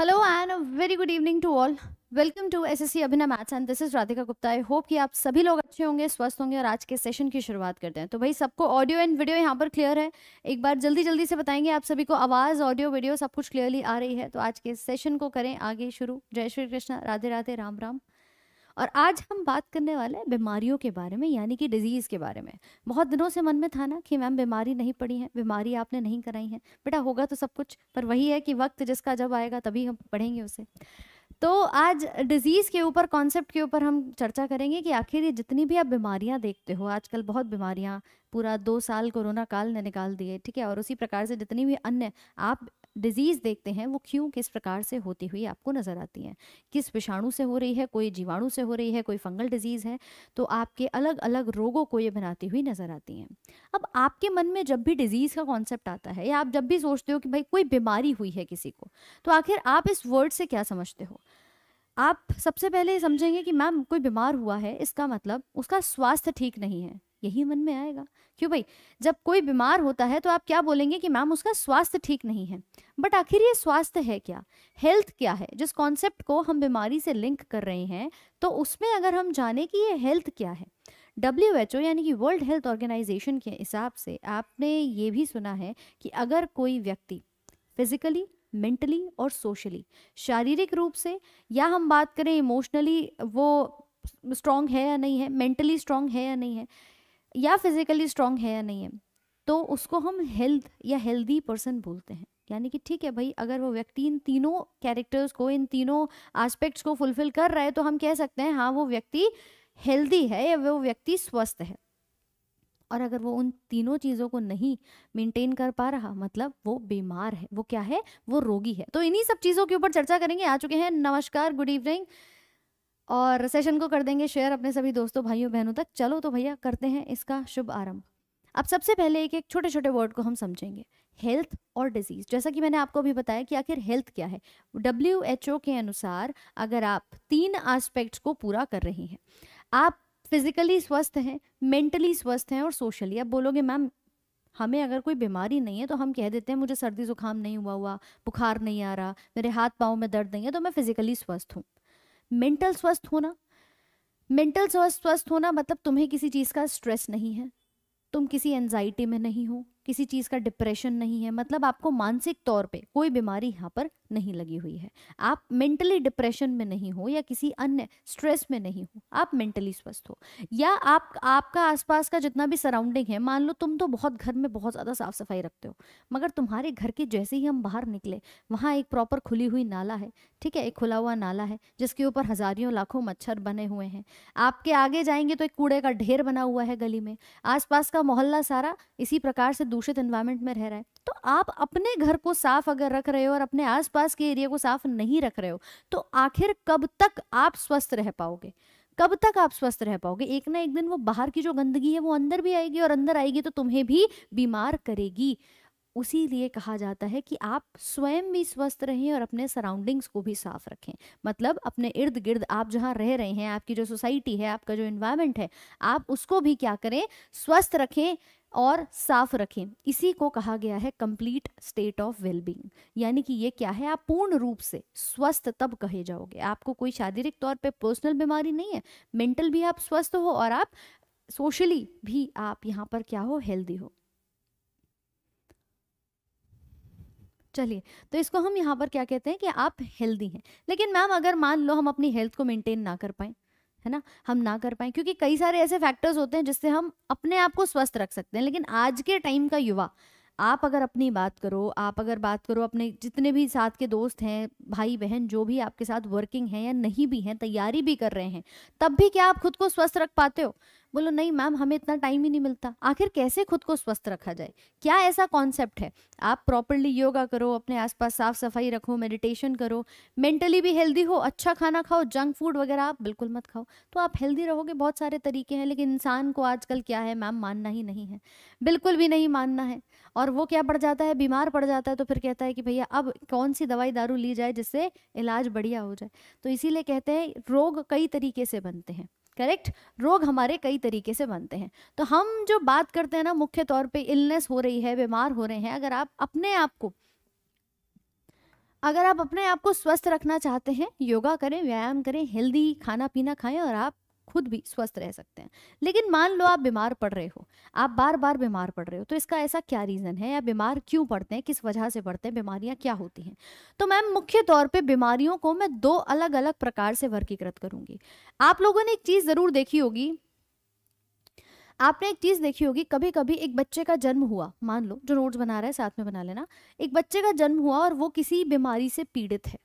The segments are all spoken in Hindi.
hello and very good evening to all welcome to S S C Abhinay maths and this is Radhika Gupta I hope कि आप सभी लोग अच्छे होंगे स्वस्थ होंगे और आज के सेशन की शुरुआत करते हैं तो भाई सबको ऑडियो एंड वीडियो यहाँ पर क्लियर है एक बार जल्दी जल्दी से बताएंगे आप सभी को आवाज़ ऑडियो वीडियो सब कुछ क्लियरली आ रही है तो आज के सेशन को करें आगे शुरू जय श्री कृष्ण राधे राधे राम राम और आज हम बात करने वाले हैं बीमारियों के बारे में यानी कि डिजीज़ के बारे में बहुत दिनों से मन में था ना कि मैम बीमारी नहीं पड़ी है बीमारी आपने नहीं कराई है बेटा होगा तो सब कुछ पर वही है कि वक्त जिसका जब आएगा तभी हम पढ़ेंगे उसे तो आज डिजीज़ के ऊपर कॉन्सेप्ट के ऊपर हम चर्चा करेंगे कि आखिर ये जितनी भी आप बीमारियां देखते हो आजकल बहुत बीमारियां पूरा दो साल कोरोना काल ने निकाल दिए ठीक है और उसी प्रकार से जितनी भी अन्य आप डिजीज़ देखते हैं वो क्यों किस प्रकार से होती हुई आपको नज़र आती हैं किस विषाणु से हो रही है कोई जीवाणु से हो रही है कोई फंगल डिजीज़ है तो आपके अलग अलग रोगों को ये बनाती हुई नज़र आती हैं अब आपके मन में जब भी डिजीज़ का कॉन्सेप्ट आता है या आप जब भी सोचते हो कि भाई कोई बीमारी हुई है किसी को तो आखिर आप इस वर्ड से क्या समझते हो आप सबसे पहले समझेंगे कि मैम कोई बीमार हुआ है इसका मतलब उसका स्वास्थ्य ठीक नहीं है यही मन में आएगा क्यों भाई जब कोई बीमार होता है तो आप क्या बोलेंगे कि मैम उसका स्वास्थ्य ठीक नहीं है बट आखिर ये स्वास्थ्य है क्या हेल्थ क्या है जिस कॉन्सेप्ट को हम बीमारी से लिंक कर रहे हैं तो उसमें अगर हम जाने कि ये हेल्थ क्या है डब्ल्यू एच ओ यानी कि वर्ल्ड हेल्थ ऑर्गेनाइजेशन के हिसाब से आपने ये भी सुना है कि अगर कोई व्यक्ति फिजिकली मेंटली और सोशली शारीरिक रूप से या हम बात करें इमोशनली वो स्ट्रांग है या नहीं है मेंटली स्ट्रांग है या नहीं है या फिजिकली स्ट्रांग है या नहीं है तो उसको हम हेल्थ या हेल्दी पर्सन बोलते हैं यानी कि ठीक है भाई अगर वो व्यक्ति इन तीनों कैरेक्टर्स को इन तीनों एस्पेक्ट्स को फुलफिल कर रहा है तो हम कह सकते हैं हाँ वो व्यक्ति हेल्दी है या वो व्यक्ति स्वस्थ है और अगर वो उन तीनों चीज़ों को नहीं मेंटेन कर पा रहा मतलब वो बीमार है वो क्या है वो रोगी है तो इन्हीं सब चीज़ों के ऊपर चर्चा करेंगे आ चुके हैं नमस्कार गुड इवनिंग और सेशन को कर देंगे शेयर अपने सभी दोस्तों भाइयों बहनों तक चलो तो भैया करते हैं इसका शुभ आरंभ अब सबसे पहले एक एक छोटे छोटे वर्ड को हम समझेंगे हेल्थ और डिजीज़ जैसा कि मैंने आपको अभी बताया कि आखिर हेल्थ क्या है डब्ल्यू एच ओ के अनुसार अगर आप तीन आस्पेक्ट्स को पूरा कर रही हैं आप फिजिकली स्वस्थ हैं मेंटली स्वस्थ हैं और सोशली आप बोलोगे मैम हमें अगर कोई बीमारी नहीं है तो हम कह देते हैं मुझे सर्दी जुकाम नहीं हुआ हुआ बुखार नहीं आ रहा मेरे हाथ पाँव में दर्द नहीं है तो मैं फिजिकली स्वस्थ हूँ मेंटल स्वस्थ होना मेंटल स्वस्थ स्वस्थ होना मतलब तुम्हें किसी चीज़ का स्ट्रेस नहीं है तुम किसी एनजाइटी में नहीं हो किसी चीज़ का डिप्रेशन नहीं है मतलब आपको मानसिक तौर पे कोई बीमारी यहाँ पर नहीं लगी हुई है आप मेंटली डिप्रेशन में नहीं हो या किसी अन्य स्ट्रेस में नहीं हो आप मेंटली स्वस्थ हो या आप आपका आसपास का जितना भी सराउंडिंग है मान लो तुम तो बहुत घर में बहुत ज़्यादा साफ सफाई रखते हो मगर तुम्हारे घर के जैसे ही हम बाहर निकले वहाँ एक प्रॉपर खुली हुई नाला है ठीक है एक खुला हुआ नाला है जिसके ऊपर हज़ारियों लाखों मच्छर बने हुए हैं आपके आगे जाएंगे तो एक कूड़े का ढेर बना हुआ है गली में आसपास का मोहल्ला सारा इसी प्रकार से दूषित इन्वायरमेंट में रह रहा है तो आप अपने घर को साफ अगर रख रहे हो और अपने आसपास के एरिया को साफ नहीं रख रहे हो तो आखिर कब तक आप स्वस्थ रह पाओगे कब तक आप स्वस्थ रह पाओगे एक ना एक दिन वो बाहर की जो गंदगी है वो अंदर भी आएगी और अंदर आएगी तो तुम्हें भी बीमार करेगी उसी लिए कहा जाता है कि आप स्वयं भी स्वस्थ रहें और अपने सराउंडिंग्स को भी साफ रखें मतलब अपने इर्द गिर्द आप जहाँ रह रहे हैं आपकी जो सोसाइटी है आपका जो इन्वायरमेंट है आप उसको भी क्या करें स्वस्थ रखें और साफ रखें इसी को कहा गया है कंप्लीट स्टेट ऑफ वेलबींग यानी कि ये क्या है आप पूर्ण रूप से स्वस्थ तब कहे जाओगे आपको कोई शारीरिक तौर पे पर्सनल बीमारी नहीं है मेंटल भी आप स्वस्थ हो और आप सोशली भी आप यहाँ पर क्या हो हेल्दी हो चलिए तो इसको हम यहाँ पर क्या कहते हैं कि आप हेल्दी हैं लेकिन मैम अगर मान लो हम अपनी हेल्थ को मेंटेन ना कर पाए है ना हम ना कर पाए क्योंकि कई सारे ऐसे फैक्टर्स होते हैं जिससे हम अपने आप को स्वस्थ रख सकते हैं लेकिन आज के टाइम का युवा आप अगर अपनी बात करो आप अगर बात करो अपने जितने भी साथ के दोस्त हैं भाई बहन जो भी आपके साथ वर्किंग है या नहीं भी हैं तैयारी भी कर रहे हैं तब भी क्या आप खुद को स्वस्थ रख पाते हो बोलो नहीं मैम हमें इतना टाइम ही नहीं मिलता आखिर कैसे खुद को स्वस्थ रखा जाए क्या ऐसा कॉन्सेप्ट है आप प्रॉपरली योगा करो अपने आसपास साफ सफाई रखो मेडिटेशन करो मेंटली भी हेल्दी हो अच्छा खाना खाओ जंक फूड वगैरह आप बिल्कुल मत खाओ तो आप हेल्दी रहोगे बहुत सारे तरीके हैं लेकिन इंसान को आजकल क्या है मैम मानना ही नहीं है बिल्कुल भी नहीं मानना है और वो क्या पड़ जाता है बीमार पड़ जाता है तो फिर कहता है कि भैया अब कौन सी दवाई दारू ली जाए जिससे इलाज बढ़िया हो जाए तो इसीलिए कहते हैं रोग कई तरीके से बनते हैं करेक्ट रोग हमारे कई तरीके से बनते हैं तो हम जो बात करते हैं ना मुख्य तौर पे इलनेस हो रही है बीमार हो रहे हैं अगर आप अपने आप को अगर आप अपने आप को स्वस्थ रखना चाहते हैं योगा करें व्यायाम करें हेल्दी खाना पीना खाएं और आप खुद भी स्वस्थ रह सकते हैं लेकिन मान लो आप बीमार पड़ रहे हो आप बार बार बीमार पड़ रहे हो तो इसका ऐसा क्या रीज़न है या बीमार क्यों पड़ते हैं किस वजह से पड़ते हैं बीमारियाँ क्या होती हैं तो मैम मुख्य तौर पर बीमारियों को मैं दो अलग अलग प्रकार से वर्गीकृत करूँगी आप लोगों ने एक चीज़ ज़रूर देखी होगी आपने एक चीज देखी होगी कभी कभी एक बच्चे का जन्म हुआ मान लो जो नोट्स बना रहा है साथ में बना लेना एक बच्चे का जन्म हुआ और वो किसी बीमारी से पीड़ित है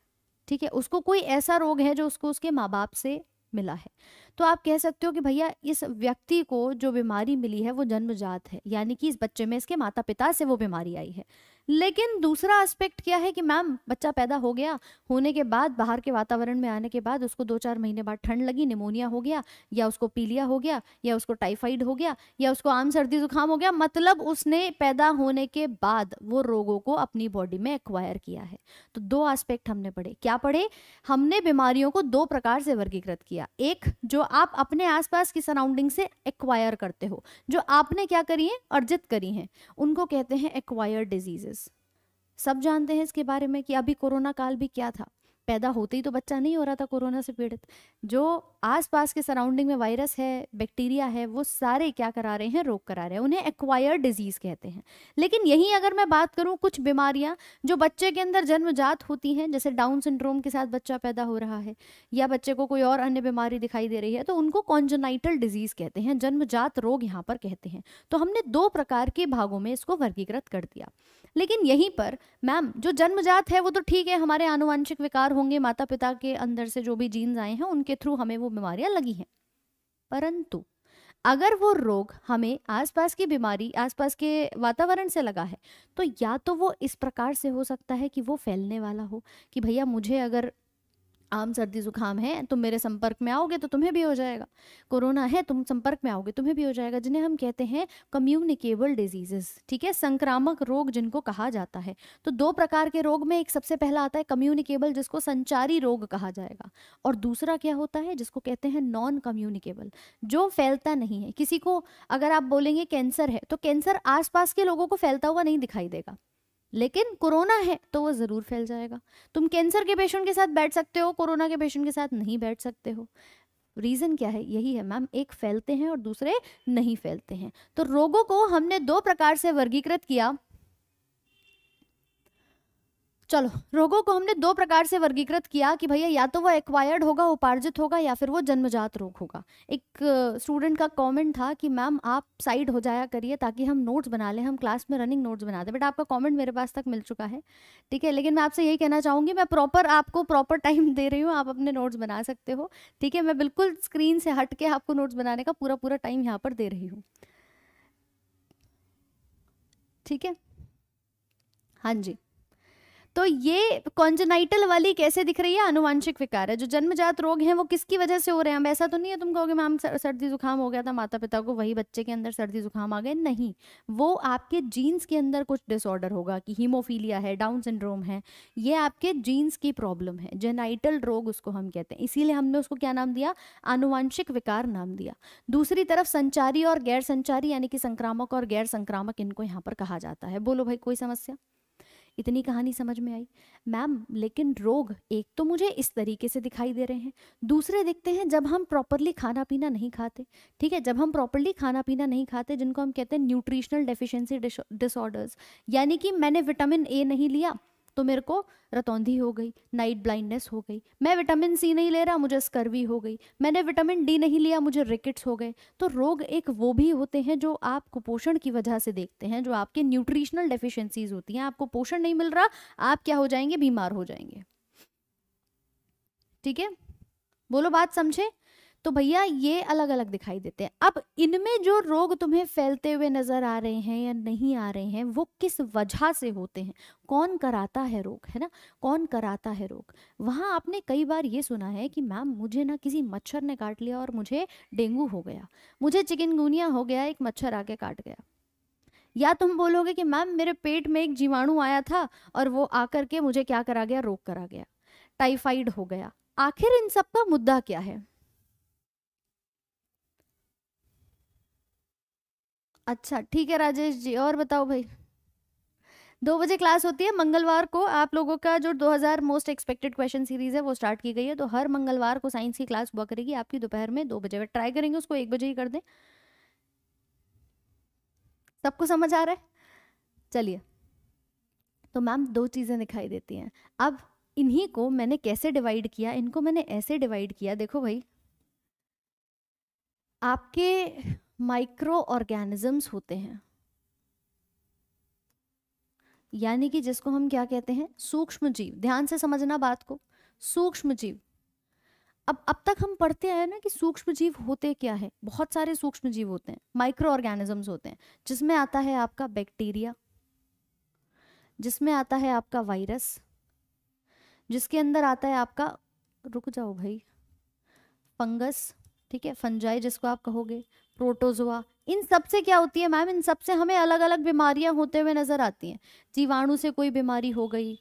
ठीक है उसको कोई ऐसा रोग है जो उसको उसके माँ बाप से मिला है तो आप कह सकते हो कि भैया इस व्यक्ति को जो बीमारी मिली है वो जन्मजात है यानी कि इस बच्चे में इसके माता पिता से वो बीमारी आई है लेकिन दूसरा एस्पेक्ट क्या है कि मैम बच्चा पैदा हो गया होने के बाद बाहर के वातावरण में आने के बाद उसको दो चार महीने बाद ठंड लगी निमोनिया हो गया या उसको पीलिया हो गया या उसको टाइफाइड हो गया या उसको आम सर्दी जुकाम हो गया मतलब उसने पैदा होने के बाद वो रोगों को अपनी बॉडी में एक्वायर किया है तो दो आस्पेक्ट हमने पढ़े क्या पढ़े हमने बीमारियों को दो प्रकार से वर्गीकृत किया एक जो आप अपने आसपास की सराउंडिंग से एक्वायर करते हो जो आपने क्या करी है अर्जित करी हैं उनको कहते हैं एक्वायर डिजीजेस सब जानते हैं इसके बारे में कि अभी कोरोना काल भी क्या था पैदा होते ही तो बच्चा नहीं हो रहा था कोरोना से पीड़ित जो आसपास के सराउंडिंग में वायरस है बैक्टीरिया है वो सारे क्या करा रहे हैं रोग करा रहे हैं उन्हें एक्वायर्ड डिजीज़ कहते हैं लेकिन यही अगर मैं बात करूँ कुछ बीमारियां जो बच्चे के अंदर जन्मजात होती हैं जैसे डाउन सिंड्रोम के साथ बच्चा पैदा हो रहा है या बच्चे को कोई और अन्य बीमारी दिखाई दे रही है तो उनको कॉन्जोनाइटल डिजीज़ कहते हैं जन्मजात रोग यहाँ पर कहते हैं तो हमने दो प्रकार के भागों में इसको वर्गीकृत कर दिया लेकिन यहीं पर मैम जो जन्मजात है वो तो ठीक है हमारे आनुवंशिक विकार होंगे माता पिता के अंदर से जो भी जीन्स आए हैं उनके थ्रू हमें वो बीमारियां लगी हैं परंतु अगर वो रोग हमें आसपास की बीमारी आसपास के वातावरण से लगा है तो या तो वो इस प्रकार से हो सकता है कि वो फैलने वाला हो कि भैया मुझे अगर आम सर्दी जुकाम है तुम मेरे संपर्क में आओगे तो तुम्हें भी हो जाएगा कोरोना है तुम संपर्क में आओगे तुम्हें भी हो जाएगा जिन्हें हम कहते हैं कम्युनिकेबल डिजीजेस ठीक है संक्रामक रोग जिनको कहा जाता है तो दो प्रकार के रोग में एक सबसे पहला आता है कम्युनिकेबल जिसको संचारी रोग कहा जाएगा और दूसरा क्या होता है जिसको कहते हैं नॉन कम्युनिकेबल जो फैलता नहीं है किसी को अगर आप बोलेंगे कैंसर है तो कैंसर आसपास के लोगों को फैलता हुआ नहीं दिखाई देगा लेकिन कोरोना है तो वो ज़रूर फैल जाएगा तुम कैंसर के पेशेंट के साथ बैठ सकते हो कोरोना के पेशेंट के साथ नहीं बैठ सकते हो रीज़न क्या है यही है मैम एक फैलते हैं और दूसरे नहीं फैलते हैं तो रोगों को हमने दो प्रकार से वर्गीकृत किया चलो रोगों को हमने दो प्रकार से वर्गीकृत किया कि भैया या तो वो एक्वायर्ड होगा उपार्जित होगा या फिर वो जन्मजात रोग होगा एक स्टूडेंट का कमेंट था कि मैम आप साइड हो जाया करिए ताकि हम नोट्स बना लें हम क्लास में रनिंग नोट्स बना दें बट आपका कमेंट मेरे पास तक मिल चुका है ठीक है लेकिन मैं आपसे यही कहना चाहूँगी मैं प्रॉपर आपको प्रॉपर टाइम दे रही हूँ आप अपने नोट्स बना सकते हो ठीक है मैं बिल्कुल स्क्रीन से हट के आपको नोट्स बनाने का पूरा पूरा टाइम यहाँ पर दे रही हूँ ठीक है हाँ जी तो ये कॉन्जेनाइटल वाली कैसे दिख रही है अनुवांशिक विकार है जो जन्मजात रोग हैं वो किसकी वजह से हो रहे हैं अब ऐसा तो नहीं है तुम कहोगे मैम सर्दी जुकाम हो गया था माता पिता को वही बच्चे के अंदर सर्दी जुकाम आ गए नहीं वो आपके जीन्स के अंदर कुछ डिसऑर्डर होगा कि हीमोफीलिया है डाउन सिंड्रोम है ये आपके जीन्स की प्रॉब्लम है जेनाइटल रोग उसको हम कहते हैं इसीलिए हमने उसको क्या नाम दिया अनुवांशिक विकार नाम दिया दूसरी तरफ संचारी और गैर संचारी यानी कि संक्रामक और गैर संक्रामक इनको यहाँ पर कहा जाता है बोलो भाई कोई समस्या इतनी कहानी समझ में आई मैम लेकिन रोग एक तो मुझे इस तरीके से दिखाई दे रहे हैं दूसरे दिखते हैं जब हम प्रॉपरली खाना पीना नहीं खाते ठीक है जब हम प्रॉपरली खाना पीना नहीं खाते जिनको हम कहते हैं न्यूट्रिशनल डेफिशिएंसी डिसऑर्डर्स यानी कि मैंने विटामिन ए नहीं लिया तो मेरे को रतौंधी हो गई नाइट ब्लाइंडनेस हो गई मैं विटामिन सी नहीं ले रहा मुझे स्कर्वी हो गई मैंने विटामिन डी नहीं लिया मुझे रिकेट्स हो गए तो रोग एक वो भी होते हैं जो आप कुपोषण की वजह से देखते हैं जो आपके न्यूट्रिशनल डेफिशिएंसीज होती हैं आपको पोषण नहीं मिल रहा आप क्या हो जाएंगे बीमार हो जाएंगे ठीक है बोलो बात समझे तो भैया ये अलग अलग दिखाई देते हैं अब इनमें जो रोग तुम्हें फैलते हुए नजर आ रहे हैं या नहीं आ रहे हैं वो किस वजह से होते हैं कौन कराता है रोग है ना कौन कराता है रोग वहां आपने कई बार ये सुना है कि मैम मुझे ना किसी मच्छर ने काट लिया और मुझे डेंगू हो गया मुझे चिकनगुनिया हो गया एक मच्छर आके काट गया या तुम बोलोगे कि मैम मेरे पेट में एक जीवाणु आया था और वो आकर के मुझे क्या करा गया रोग करा गया टाइफाइड हो गया आखिर इन सब का मुद्दा क्या है अच्छा ठीक है राजेश जी और बताओ भाई दो बजे क्लास होती है मंगलवार को आप लोगों का जो 2000 मोस्ट एक्सपेक्टेड क्वेश्चन सीरीज है वो स्टार्ट की गई है तो हर मंगलवार को साइंस की क्लास हुआ करेगी आपकी दोपहर में दो बजे ट्राई करेंगे उसको एक बजे ही कर दें सबको समझ आ रहा है चलिए तो मैम दो चीज़ें दिखाई देती हैं अब इन्हीं को मैंने कैसे डिवाइड किया इनको मैंने ऐसे डिवाइड किया देखो भाई आपके माइक्रो ऑर्गेनिजम्स होते हैं यानी कि जिसको हम क्या कहते हैं सूक्ष्म जीव ध्यान से समझना बात को सूक्ष्म जीव अब अब तक हम पढ़ते आए ना कि सूक्ष्म जीव होते क्या है बहुत सारे सूक्ष्म जीव होते हैं माइक्रो ऑर्गेनिजम्स होते हैं जिसमें आता है आपका बैक्टीरिया जिसमें आता है आपका वायरस जिसके अंदर आता है आपका रुक जाओ भाई फंगस ठीक है फंजाई जिसको आप कहोगे प्रोटोजोआ इन सब से क्या होती है मैम इन सब से हमें अलग अलग बीमारियां होते हुए नज़र आती हैं जीवाणु से कोई बीमारी हो गई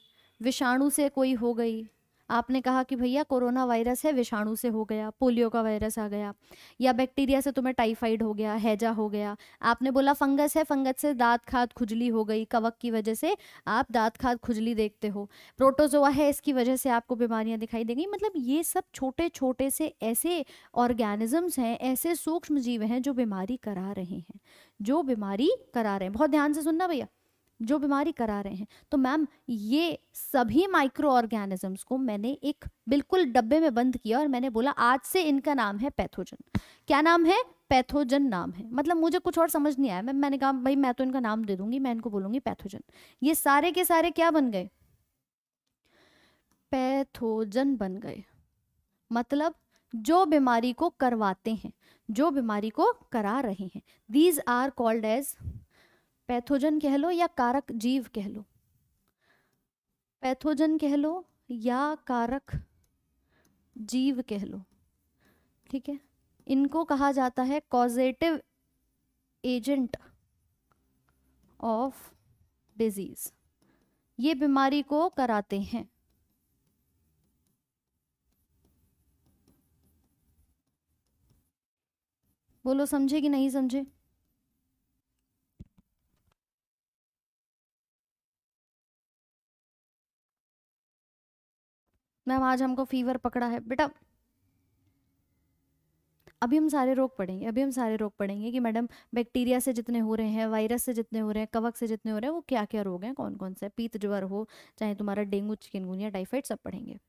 विषाणु से कोई हो गई आपने कहा कि भैया कोरोना वायरस है विषाणु से हो गया पोलियो का वायरस आ गया या बैक्टीरिया से तुम्हें टाइफाइड हो गया हैजा हो गया आपने बोला फंगस है फंगस से दांत खाद खुजली हो गई कवक की वजह से आप दांत खाद खुजली देखते हो प्रोटोजोआ है इसकी वजह से आपको बीमारियां दिखाई देंगी मतलब ये सब छोटे छोटे से ऐसे ऑर्गेनिजम्स हैं ऐसे सूक्ष्म जीव हैं जो बीमारी करा रहे हैं जो बीमारी करा रहे हैं बहुत ध्यान से सुनना भैया जो बीमारी करा रहे हैं तो मैम ये सभी माइक्रो ऑर्गेनिजम्स को मैंने एक बिल्कुल डब्बे में बंद किया और मैंने बोला आज से इनका नाम है पैथोजन क्या नाम है पैथोजन नाम है मतलब मुझे कुछ और समझ नहीं आया मैं मैंने कहा भाई मैं तो इनका नाम दे दूंगी मैं इनको बोलूंगी पैथोजन ये सारे के सारे क्या बन गए पैथोजन बन गए मतलब जो बीमारी को करवाते हैं जो बीमारी को करा रहे हैं these are called as pathogen कह लो या कारक जीव कह लो पैथोजन कह लो या कारक जीव कह लो ठीक है इनको कहा जाता है कॉजेटिव एजेंट ऑफ डिजीज ये बीमारी को कराते हैं बोलो समझे कि नहीं समझे मैम आज हमको फीवर पकड़ा है बेटा अभी हम सारे रोग पढ़ेंगे अभी हम सारे रोग पढ़ेंगे कि मैडम बैक्टीरिया से जितने हो रहे हैं वायरस से जितने हो रहे हैं कवक से जितने हो रहे हैं वो क्या क्या रोग हैं कौन कौन से पीत ज्वर हो चाहे तुम्हारा डेंगू चिकनगुनिया टाइफाइड सब पढ़ेंगे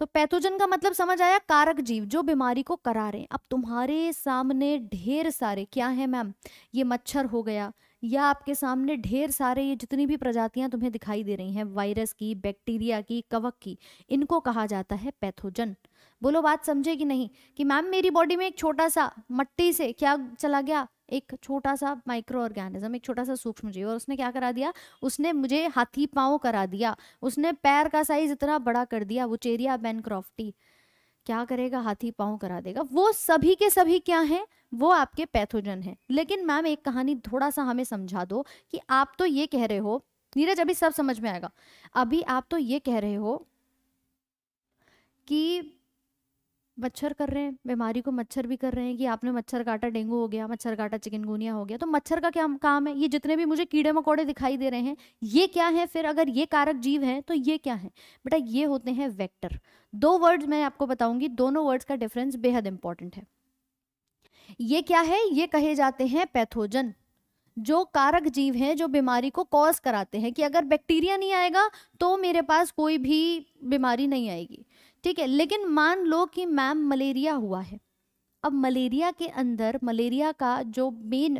तो पैथोजन का मतलब समझ आया कारक जीव जो बीमारी को करा रहे हैं अब तुम्हारे सामने ढेर सारे क्या है मैम ये मच्छर हो गया या आपके सामने ढेर सारे ये जितनी भी प्रजातियां तुम्हें दिखाई दे रही हैं वायरस की बैक्टीरिया की कवक की इनको कहा जाता है पैथोजन बोलो बात समझे कि नहीं कि मैम मेरी बॉडी में एक छोटा सा मट्टी से क्या चला गया एक छोटा सा माइक्रो ऑर्गेनिज्म एक छोटा सा सूक्ष्म जीव और उसने क्या करा दिया उसने मुझे हाथी पाँव करा दिया उसने पैर का साइज इतना बड़ा कर दिया वो चेरिया बैनक्रॉफ्टी क्या करेगा हाथी पाँव करा देगा वो सभी के सभी क्या हैं वो आपके पैथोजन हैं लेकिन मैम एक कहानी थोड़ा सा हमें समझा दो कि आप तो ये कह रहे हो नीरज अभी सब समझ में आएगा अभी आप तो ये कह रहे हो कि मच्छर कर रहे हैं बीमारी को मच्छर भी कर रहे हैं कि आपने मच्छर काटा डेंगू हो गया मच्छर काटा चिकनगुनिया हो गया तो मच्छर का क्या काम है ये जितने भी मुझे कीड़े मकोड़े दिखाई दे रहे हैं ये क्या है फिर अगर ये कारक जीव है तो ये क्या है बेटा ये होते हैं वैक्टर दो वर्ड्स मैं आपको बताऊंगी दोनों वर्ड्स का डिफरेंस बेहद इंपॉर्टेंट है ये क्या है ये कहे जाते हैं पैथोजन जो कारक जीव हैं जो बीमारी को कॉज कराते हैं कि अगर बैक्टीरिया नहीं आएगा तो मेरे पास कोई भी बीमारी नहीं आएगी ठीक है लेकिन मान लो कि मैम मलेरिया हुआ है अब मलेरिया के अंदर मलेरिया का जो मेन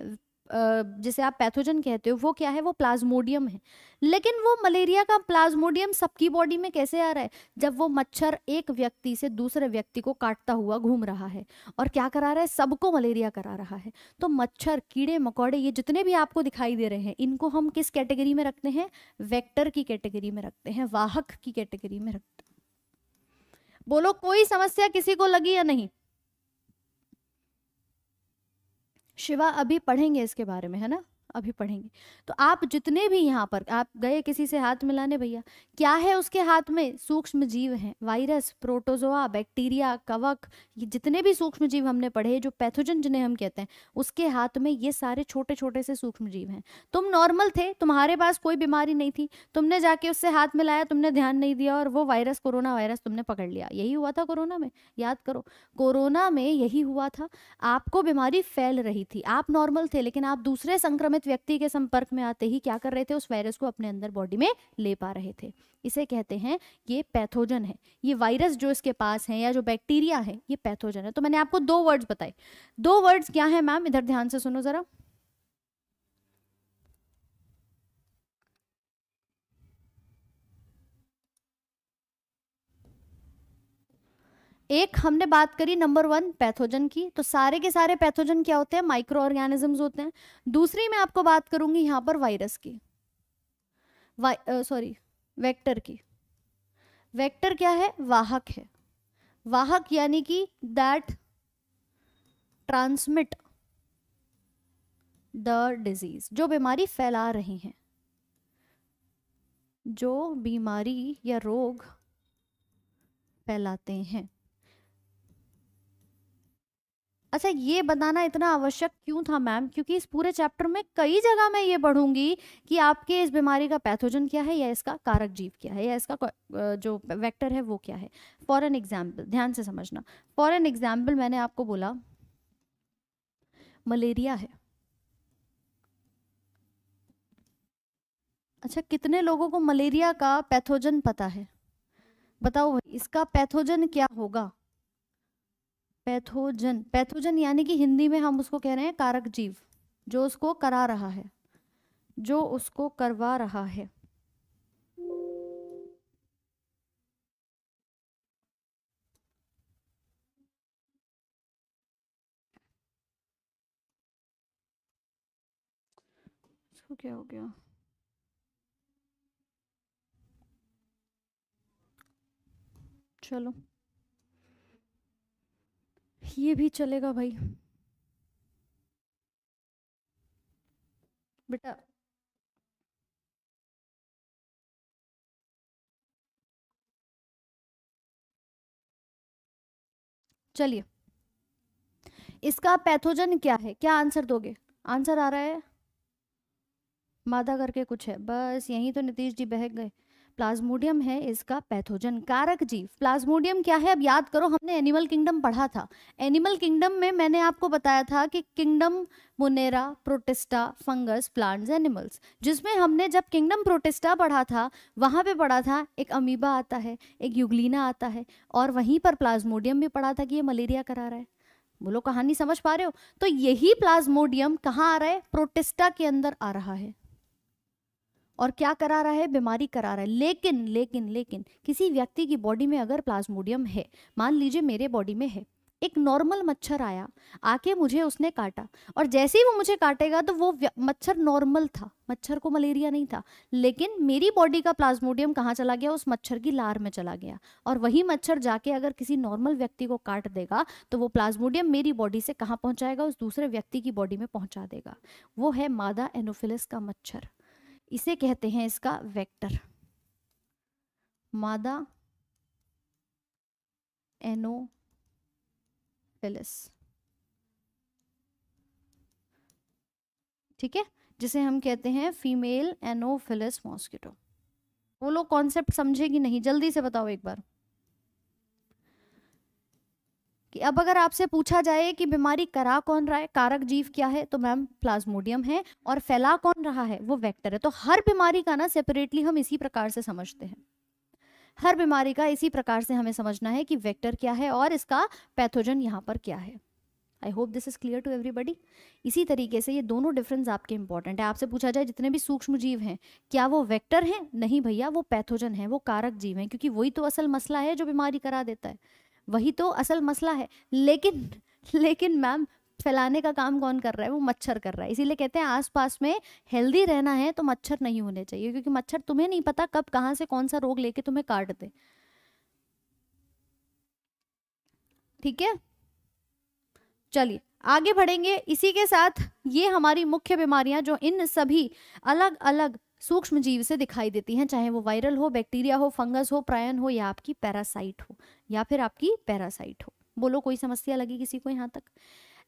जिसे आप पैथोजन कहते हो वो क्या है वो प्लाज्मोडियम है लेकिन वो मलेरिया का प्लाज्मोडियम सबकी बॉडी में कैसे आ रहा है जब वो मच्छर एक व्यक्ति से दूसरे व्यक्ति को काटता हुआ घूम रहा है और क्या करा रहा है सबको मलेरिया करा रहा है तो मच्छर कीड़े मकोड़े ये जितने भी आपको दिखाई दे रहे हैं इनको हम किस कैटेगरी में रखते हैं वेक्टर की कैटेगरी में रखते हैं वाहक की कैटेगरी में रखते हैं बोलो कोई समस्या किसी को लगी या नहीं शिवा अभी पढ़ेंगे इसके बारे में है ना अभी पढ़ेंगे तो आप जितने भी यहाँ पर आप गए किसी से हाथ मिलाने भैया क्या है उसके हाथ में सूक्ष्म जीव हैं वायरस प्रोटोजोआ बैक्टीरिया कवक ये जितने भी सूक्ष्म जीव हमने पढ़े जो पैथोजन जिन्हें हम कहते हैं उसके हाथ में ये सारे छोटे छोटे से सूक्ष्म जीव हैं तुम नॉर्मल थे तुम्हारे पास कोई बीमारी नहीं थी तुमने जाके उससे हाथ मिलाया तुमने ध्यान नहीं दिया और वो वायरस कोरोना वायरस तुमने पकड़ लिया यही हुआ था कोरोना में याद करो कोरोना में यही हुआ था आपको बीमारी फैल रही थी आप नॉर्मल थे लेकिन आप दूसरे संक्रमित संक्रमित व्यक्ति के संपर्क में आते ही क्या कर रहे थे उस वायरस को अपने अंदर बॉडी में ले पा रहे थे इसे कहते हैं ये पैथोजन है ये वायरस जो इसके पास है या जो बैक्टीरिया है ये पैथोजन है तो मैंने आपको दो वर्ड्स बताए दो वर्ड्स क्या है मैम इधर ध्यान से सुनो जरा एक हमने बात करी नंबर वन पैथोजन की तो सारे के सारे पैथोजन क्या होते हैं माइक्रो ऑर्गेनिजम्स होते हैं दूसरी मैं आपको बात करूंगी यहाँ पर वायरस की सॉरी वेक्टर की वेक्टर क्या है वाहक है वाहक यानी कि दैट ट्रांसमिट द डिजीज जो बीमारी फैला रही हैं जो बीमारी या रोग फैलाते हैं अच्छा ये बताना इतना आवश्यक क्यों था मैम क्योंकि इस पूरे चैप्टर में कई जगह मैं ये पढ़ूंगी कि आपके इस बीमारी का पैथोजन क्या है या इसका कारक जीव क्या है या इसका जो वेक्टर है वो क्या है फॉर एन एग्जाम्पल ध्यान से समझना फॉर एन एग्जाम्पल मैंने आपको बोला मलेरिया है अच्छा कितने लोगों को मलेरिया का पैथोजन पता है बताओ भाई इसका पैथोजन क्या होगा पैथोजन पैथोजन यानी कि हिंदी में हम उसको कह रहे हैं कारक जीव जो उसको करा रहा है जो उसको करवा रहा है इसको क्या हो गया चलो ये भी चलेगा भाई बेटा चलिए इसका पैथोजन क्या है क्या आंसर दोगे आंसर आ रहा है मादा करके कुछ है बस यहीं तो नीतीश जी बहक गए प्लाज्मोडियम है इसका पैथोजन कारक जीव प्लाज्मोडियम क्या है अब याद करो हमने एनिमल किंगडम पढ़ा था एनिमल किंगडम में मैंने आपको बताया था कि kingdom monera protista fungus plants animals जिसमें हमने जब किंगडम प्रोटेस्टा पढ़ा था वहाँ पे पढ़ा था एक अमीबा आता है एक युगलीना आता है और वहीं पर प्लाज्मोडियम भी पढ़ा था कि ये मलेरिया करा रहा है बोलो कहानी समझ पा रहे हो तो यही प्लाज्मोडियम कहाँ आ रहा है प्रोटेस्टा के अंदर आ रहा है और क्या करा रहा है बीमारी करा रहा है लेकिन लेकिन लेकिन किसी व्यक्ति की बॉडी में अगर प्लाज्मोडियम है मान लीजिए मेरे बॉडी में है एक नॉर्मल मच्छर आया आके मुझे उसने काटा और जैसे ही वो मुझे काटेगा तो वो मच्छर नॉर्मल था मच्छर को मलेरिया नहीं था लेकिन मेरी बॉडी का प्लाज्मोडियम कहाँ चला गया उस मच्छर की लार में चला गया और वही मच्छर जाके अगर किसी नॉर्मल व्यक्ति को काट देगा तो वो प्लाज्मोडियम मेरी बॉडी से कहाँ पहुँचाएगा उस दूसरे व्यक्ति की बॉडी में पहुँचा देगा वो है मादा एनोफिलिस का मच्छर इसे कहते हैं इसका वेक्टर मादा एनोफिलस ठीक है जिसे हम कहते हैं फीमेल एनोफिलस मॉस्किटो वो लोग कॉन्सेप्ट समझेगी नहीं जल्दी से बताओ एक बार कि अब अगर आपसे पूछा जाए कि बीमारी करा कौन रहा है कारक जीव क्या है तो मैम प्लाज्मोडियम है और फैला कौन रहा है वो वेक्टर है तो हर बीमारी का ना सेपरेटली हम इसी प्रकार से समझते हैं हर बीमारी का इसी प्रकार से हमें समझना है कि वेक्टर क्या है और इसका पैथोजन यहाँ पर क्या है I hope this is clear to everybody इसी तरीके से ये दोनों डिफरेंस आपके इंपॉर्टेंट है आपसे पूछा जाए जितने भी सूक्ष्म जीव हैं क्या वो वेक्टर हैं नहीं भैया वो पैथोजन है वो कारक जीव है क्योंकि वही तो असल मसला है जो बीमारी करा देता है वही तो असल मसला है लेकिन लेकिन मैम फैलाने का काम कौन कर रहा है वो मच्छर कर रहा है इसीलिए कहते हैं आसपास में हेल्दी रहना है तो मच्छर नहीं होने चाहिए क्योंकि मच्छर तुम्हें नहीं पता कब कहाँ से कौन सा रोग लेके तुम्हें काट दे ठीक है चलिए आगे बढ़ेंगे इसी के साथ ये हमारी मुख्य बीमारियां जो इन सभी अलग अलग सूक्ष्म जीव से दिखाई देती हैं चाहे वो वायरल हो बैक्टीरिया हो फंगस हो प्रायन हो या आपकी पैरासाइट हो या फिर आपकी पैरासाइट हो बोलो कोई समस्या लगी किसी को यहाँ तक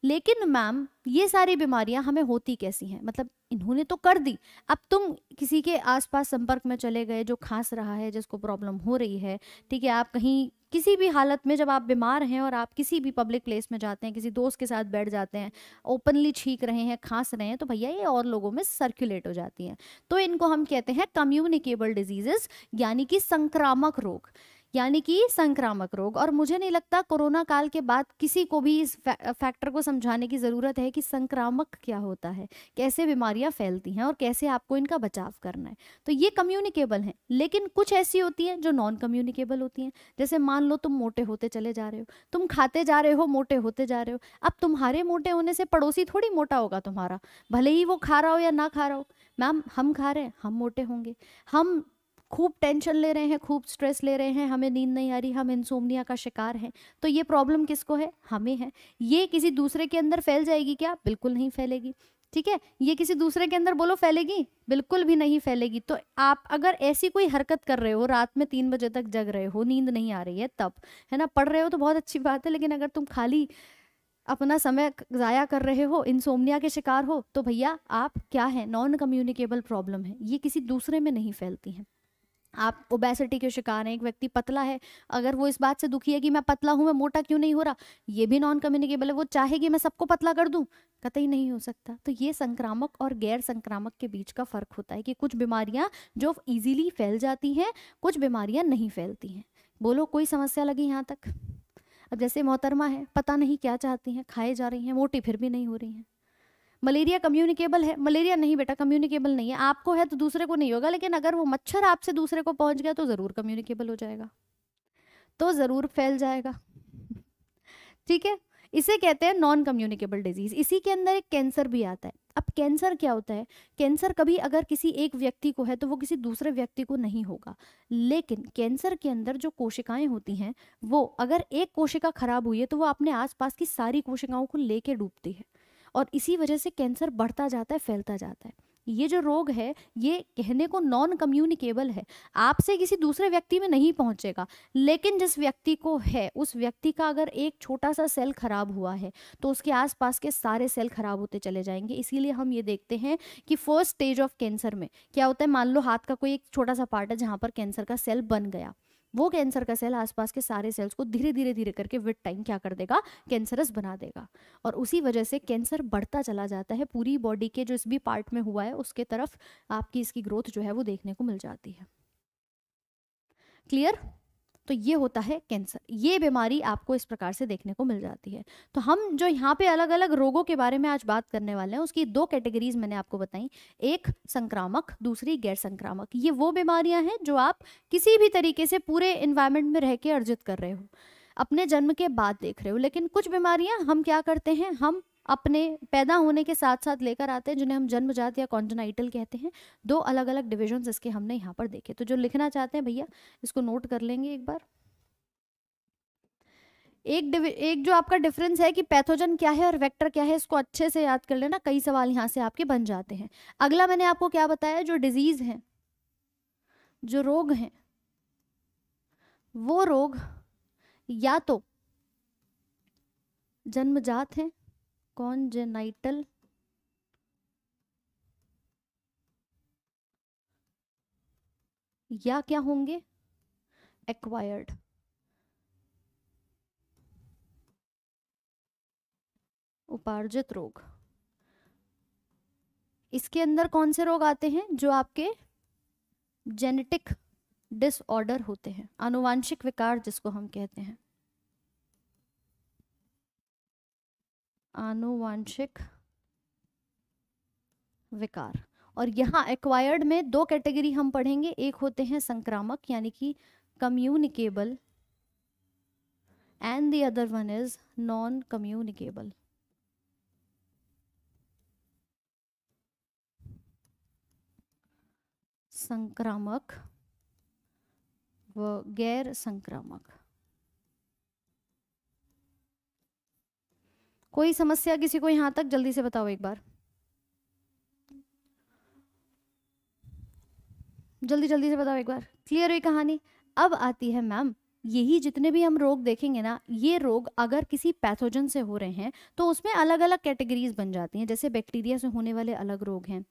लेकिन मैम ये सारी बीमारियां हमें होती कैसी हैं मतलब इन्होंने तो कर दी अब तुम किसी के आसपास संपर्क में चले गए जो खांस रहा है जिसको प्रॉब्लम हो रही है ठीक है आप कहीं किसी भी हालत में जब आप बीमार हैं और आप किसी भी पब्लिक प्लेस में जाते हैं किसी दोस्त के साथ बैठ जाते हैं ओपनली छींक रहे हैं खांस रहे हैं तो भैया ये और लोगों में सर्कुलेट हो जाती हैं तो इनको हम कहते हैं कम्युनिकेबल डिजीजेस यानी कि संक्रामक रोग यानी कि संक्रामक रोग और मुझे नहीं लगता कोरोना काल के बाद किसी को भी इस फैक्टर को समझाने की ज़रूरत है कि संक्रामक क्या होता है कैसे बीमारियां फैलती हैं और कैसे आपको इनका बचाव करना है तो ये कम्युनिकेबल हैं लेकिन कुछ ऐसी होती हैं जो नॉन कम्युनिकेबल होती हैं जैसे मान लो तुम मोटे होते चले जा रहे हो तुम खाते जा रहे हो मोटे होते जा रहे हो अब तुम्हारे मोटे होने से पड़ोसी थोड़ी मोटा होगा तुम्हारा भले ही वो खा रहा हो या ना खा रहा हो मैम हम खा रहे हैं हम मोटे होंगे हम खूब टेंशन ले रहे हैं खूब स्ट्रेस ले रहे हैं हमें नींद नहीं आ रही हम इंसोमनिया का शिकार हैं तो ये प्रॉब्लम किसको है हमें है ये किसी दूसरे के अंदर फैल जाएगी क्या बिल्कुल नहीं फैलेगी ठीक है ये किसी दूसरे के अंदर बोलो फैलेगी बिल्कुल भी नहीं फैलेगी तो आप अगर ऐसी कोई हरकत कर रहे हो रात में तीन बजे तक जग रहे हो नींद नहीं आ रही है तब है ना पढ़ रहे हो तो बहुत अच्छी बात है लेकिन अगर तुम खाली अपना समय ज़ाया कर रहे हो इंसोमनिया के शिकार हो तो भैया आप क्या है नॉन कम्युनिकेबल प्रॉब्लम है ये किसी दूसरे में नहीं फैलती हैं आप ओबेसिटी के शिकार हैं एक व्यक्ति पतला है अगर वो इस बात से दुखी है कि मैं पतला हूँ मैं मोटा क्यों नहीं हो रहा ये भी नॉन कम्युनिकेबल है वो चाहे कि मैं सबको पतला कर दूँ कतई नहीं हो सकता तो ये संक्रामक और गैर संक्रामक के बीच का फ़र्क होता है कि कुछ बीमारियाँ जो ईजिली फैल जाती हैं कुछ बीमारियाँ नहीं फैलती हैं बोलो कोई समस्या लगी यहाँ तक अब जैसे मोहतरमा है पता नहीं क्या चाहती हैं खाए जा रही हैं मोटी फिर भी नहीं हो रही हैं मलेरिया कम्युनिकेबल है मलेरिया नहीं बेटा कम्युनिकेबल नहीं है आपको है तो दूसरे को नहीं होगा लेकिन अगर वो मच्छर आपसे दूसरे को पहुंच गया तो ज़रूर कम्युनिकेबल हो जाएगा तो ज़रूर फैल जाएगा ठीक है इसे कहते हैं नॉन कम्युनिकेबल डिजीज इसी के अंदर एक कैंसर भी आता है अब कैंसर क्या होता है कैंसर कभी अगर किसी एक व्यक्ति को है तो वो किसी दूसरे व्यक्ति को नहीं होगा लेकिन कैंसर के अंदर जो कोशिकाएं होती हैं वो अगर एक कोशिका खराब हुई है तो वो अपने आसपास की सारी कोशिकाओं को लेके डूबती है और इसी वजह से कैंसर बढ़ता जाता है फैलता जाता है ये जो रोग है ये कहने को नॉन कम्युनिकेबल है आपसे किसी दूसरे व्यक्ति में नहीं पहुंचेगा लेकिन जिस व्यक्ति को है उस व्यक्ति का अगर एक छोटा सा सेल खराब हुआ है तो उसके आसपास के सारे सेल खराब होते चले जाएंगे इसीलिए हम ये देखते हैं कि फर्स्ट स्टेज ऑफ कैंसर में क्या होता है मान लो हाथ का कोई एक छोटा सा पार्ट है जहाँ पर कैंसर का सेल बन गया वो कैंसर का सेल आसपास के सारे सेल्स को धीरे धीरे धीरे करके विद टाइम क्या कर देगा कैंसरस बना देगा और उसी वजह से कैंसर बढ़ता चला जाता है पूरी बॉडी के जो इस भी पार्ट में हुआ है उसके तरफ आपकी इसकी ग्रोथ जो है वो देखने को मिल जाती है क्लियर तो ये होता है कैंसर ये बीमारी आपको इस प्रकार से देखने को मिल जाती है तो हम जो यहाँ पे अलग अलग रोगों के बारे में आज बात करने वाले हैं उसकी दो कैटेगरीज मैंने आपको बताई एक संक्रामक दूसरी गैर संक्रामक ये वो बीमारियां हैं जो आप किसी भी तरीके से पूरे इन्वायरमेंट में रह के अर्जित कर रहे हो अपने जन्म के बाद देख रहे हो लेकिन कुछ बीमारियां हम क्या करते हैं हम अपने पैदा होने के साथ साथ लेकर आते हैं जिन्हें हम जन्मजात या कॉन्जनाइटल कहते हैं दो अलग अलग डिविजन्स इसके हमने यहाँ पर देखे तो जो लिखना चाहते हैं भैया इसको नोट कर लेंगे एक बार एक एक जो आपका डिफरेंस है कि पैथोजन क्या है और वेक्टर क्या है इसको अच्छे से याद कर लेना कई सवाल यहाँ से आपके बन जाते हैं अगला मैंने आपको क्या बताया जो डिजीज है जो रोग है वो रोग या तो जन्मजात हैं कॉन्जेनाइटल या क्या होंगे एक्वायर्ड उपार्जित रोग इसके अंदर कौन से रोग आते हैं जो आपके जेनेटिक डिसऑर्डर होते हैं आनुवांशिक विकार जिसको हम कहते हैं आनुवांशिक विकार और यहाँ एक्वायर्ड में दो कैटेगरी हम पढ़ेंगे एक होते हैं संक्रामक यानी कि communicable and the other one is non communicable संक्रामक व गैर संक्रामक कोई समस्या किसी को यहां तक जल्दी से बताओ एक बार जल्दी जल्दी से बताओ एक बार क्लियर हुई कहानी अब आती है मैम यही जितने भी हम रोग देखेंगे ना ये रोग अगर किसी पैथोजन से हो रहे हैं तो उसमें अलग अलग कैटेगरीज बन जाती हैं जैसे बैक्टीरिया से होने वाले अलग रोग हैं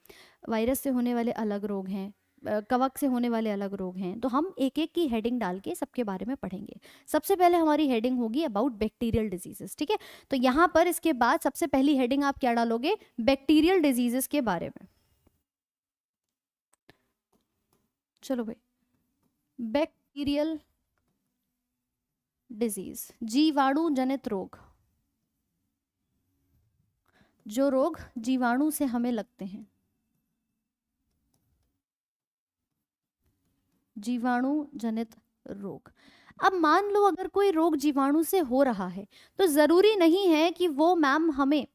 वायरस से होने वाले अलग रोग हैं कवक से होने वाले अलग रोग हैं तो हम एक एक की हेडिंग डाल के सबके बारे में पढ़ेंगे सबसे पहले हमारी हेडिंग होगी अबाउट बैक्टीरियल डिजीजेस ठीक है तो यहाँ पर इसके बाद सबसे पहली हेडिंग आप क्या डालोगे बैक्टीरियल डिजीजेस के बारे में चलो भाई बैक्टीरियल डिजीज जीवाणु जनित रोग जो रोग जीवाणु से हमें लगते हैं जीवाणु जनित रोग अब मान लो अगर कोई रोग जीवाणु से हो रहा है तो ज़रूरी नहीं है कि वो मैम हमें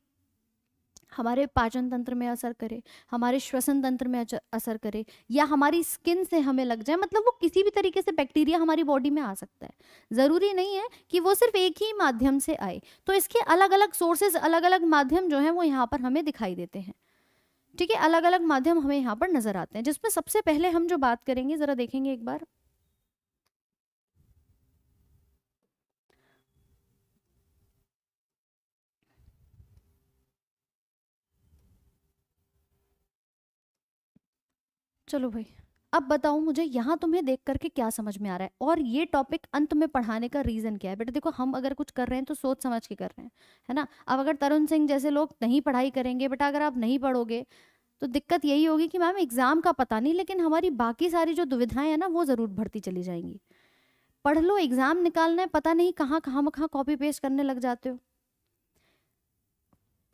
हमारे पाचन तंत्र में असर करे हमारे श्वसन तंत्र में असर करे या हमारी स्किन से हमें लग जाए मतलब वो किसी भी तरीके से बैक्टीरिया हमारी बॉडी में आ सकता है ज़रूरी नहीं है कि वो सिर्फ एक ही माध्यम से आए तो इसके अलग अलग सोर्सेज अलग अलग माध्यम जो हैं वो यहाँ पर हमें दिखाई देते हैं ठीक है अलग अलग माध्यम हमें यहाँ पर नजर आते हैं जिसमें सबसे पहले हम जो बात करेंगे जरा देखेंगे एक बार चलो भाई अब बताओ मुझे यहाँ तुम्हें देख करके क्या समझ में आ रहा है और ये टॉपिक अंत में पढ़ाने का रीज़न क्या है बेटा देखो हम अगर कुछ कर रहे हैं तो सोच समझ के कर रहे हैं है ना अब अगर तरुण सिंह जैसे लोग नहीं पढ़ाई करेंगे बेटा अगर आप नहीं पढ़ोगे तो दिक्कत यही होगी कि मैम एग्ज़ाम का पता नहीं लेकिन हमारी बाकी सारी जो दुविधाएं हैं ना वो ज़रूर भरती चली जाएंगी पढ़ लो एग्ज़ाम निकालना है पता नहीं कहाँ कहाँ कहाँ कॉपी पेस्ट करने लग जाते हो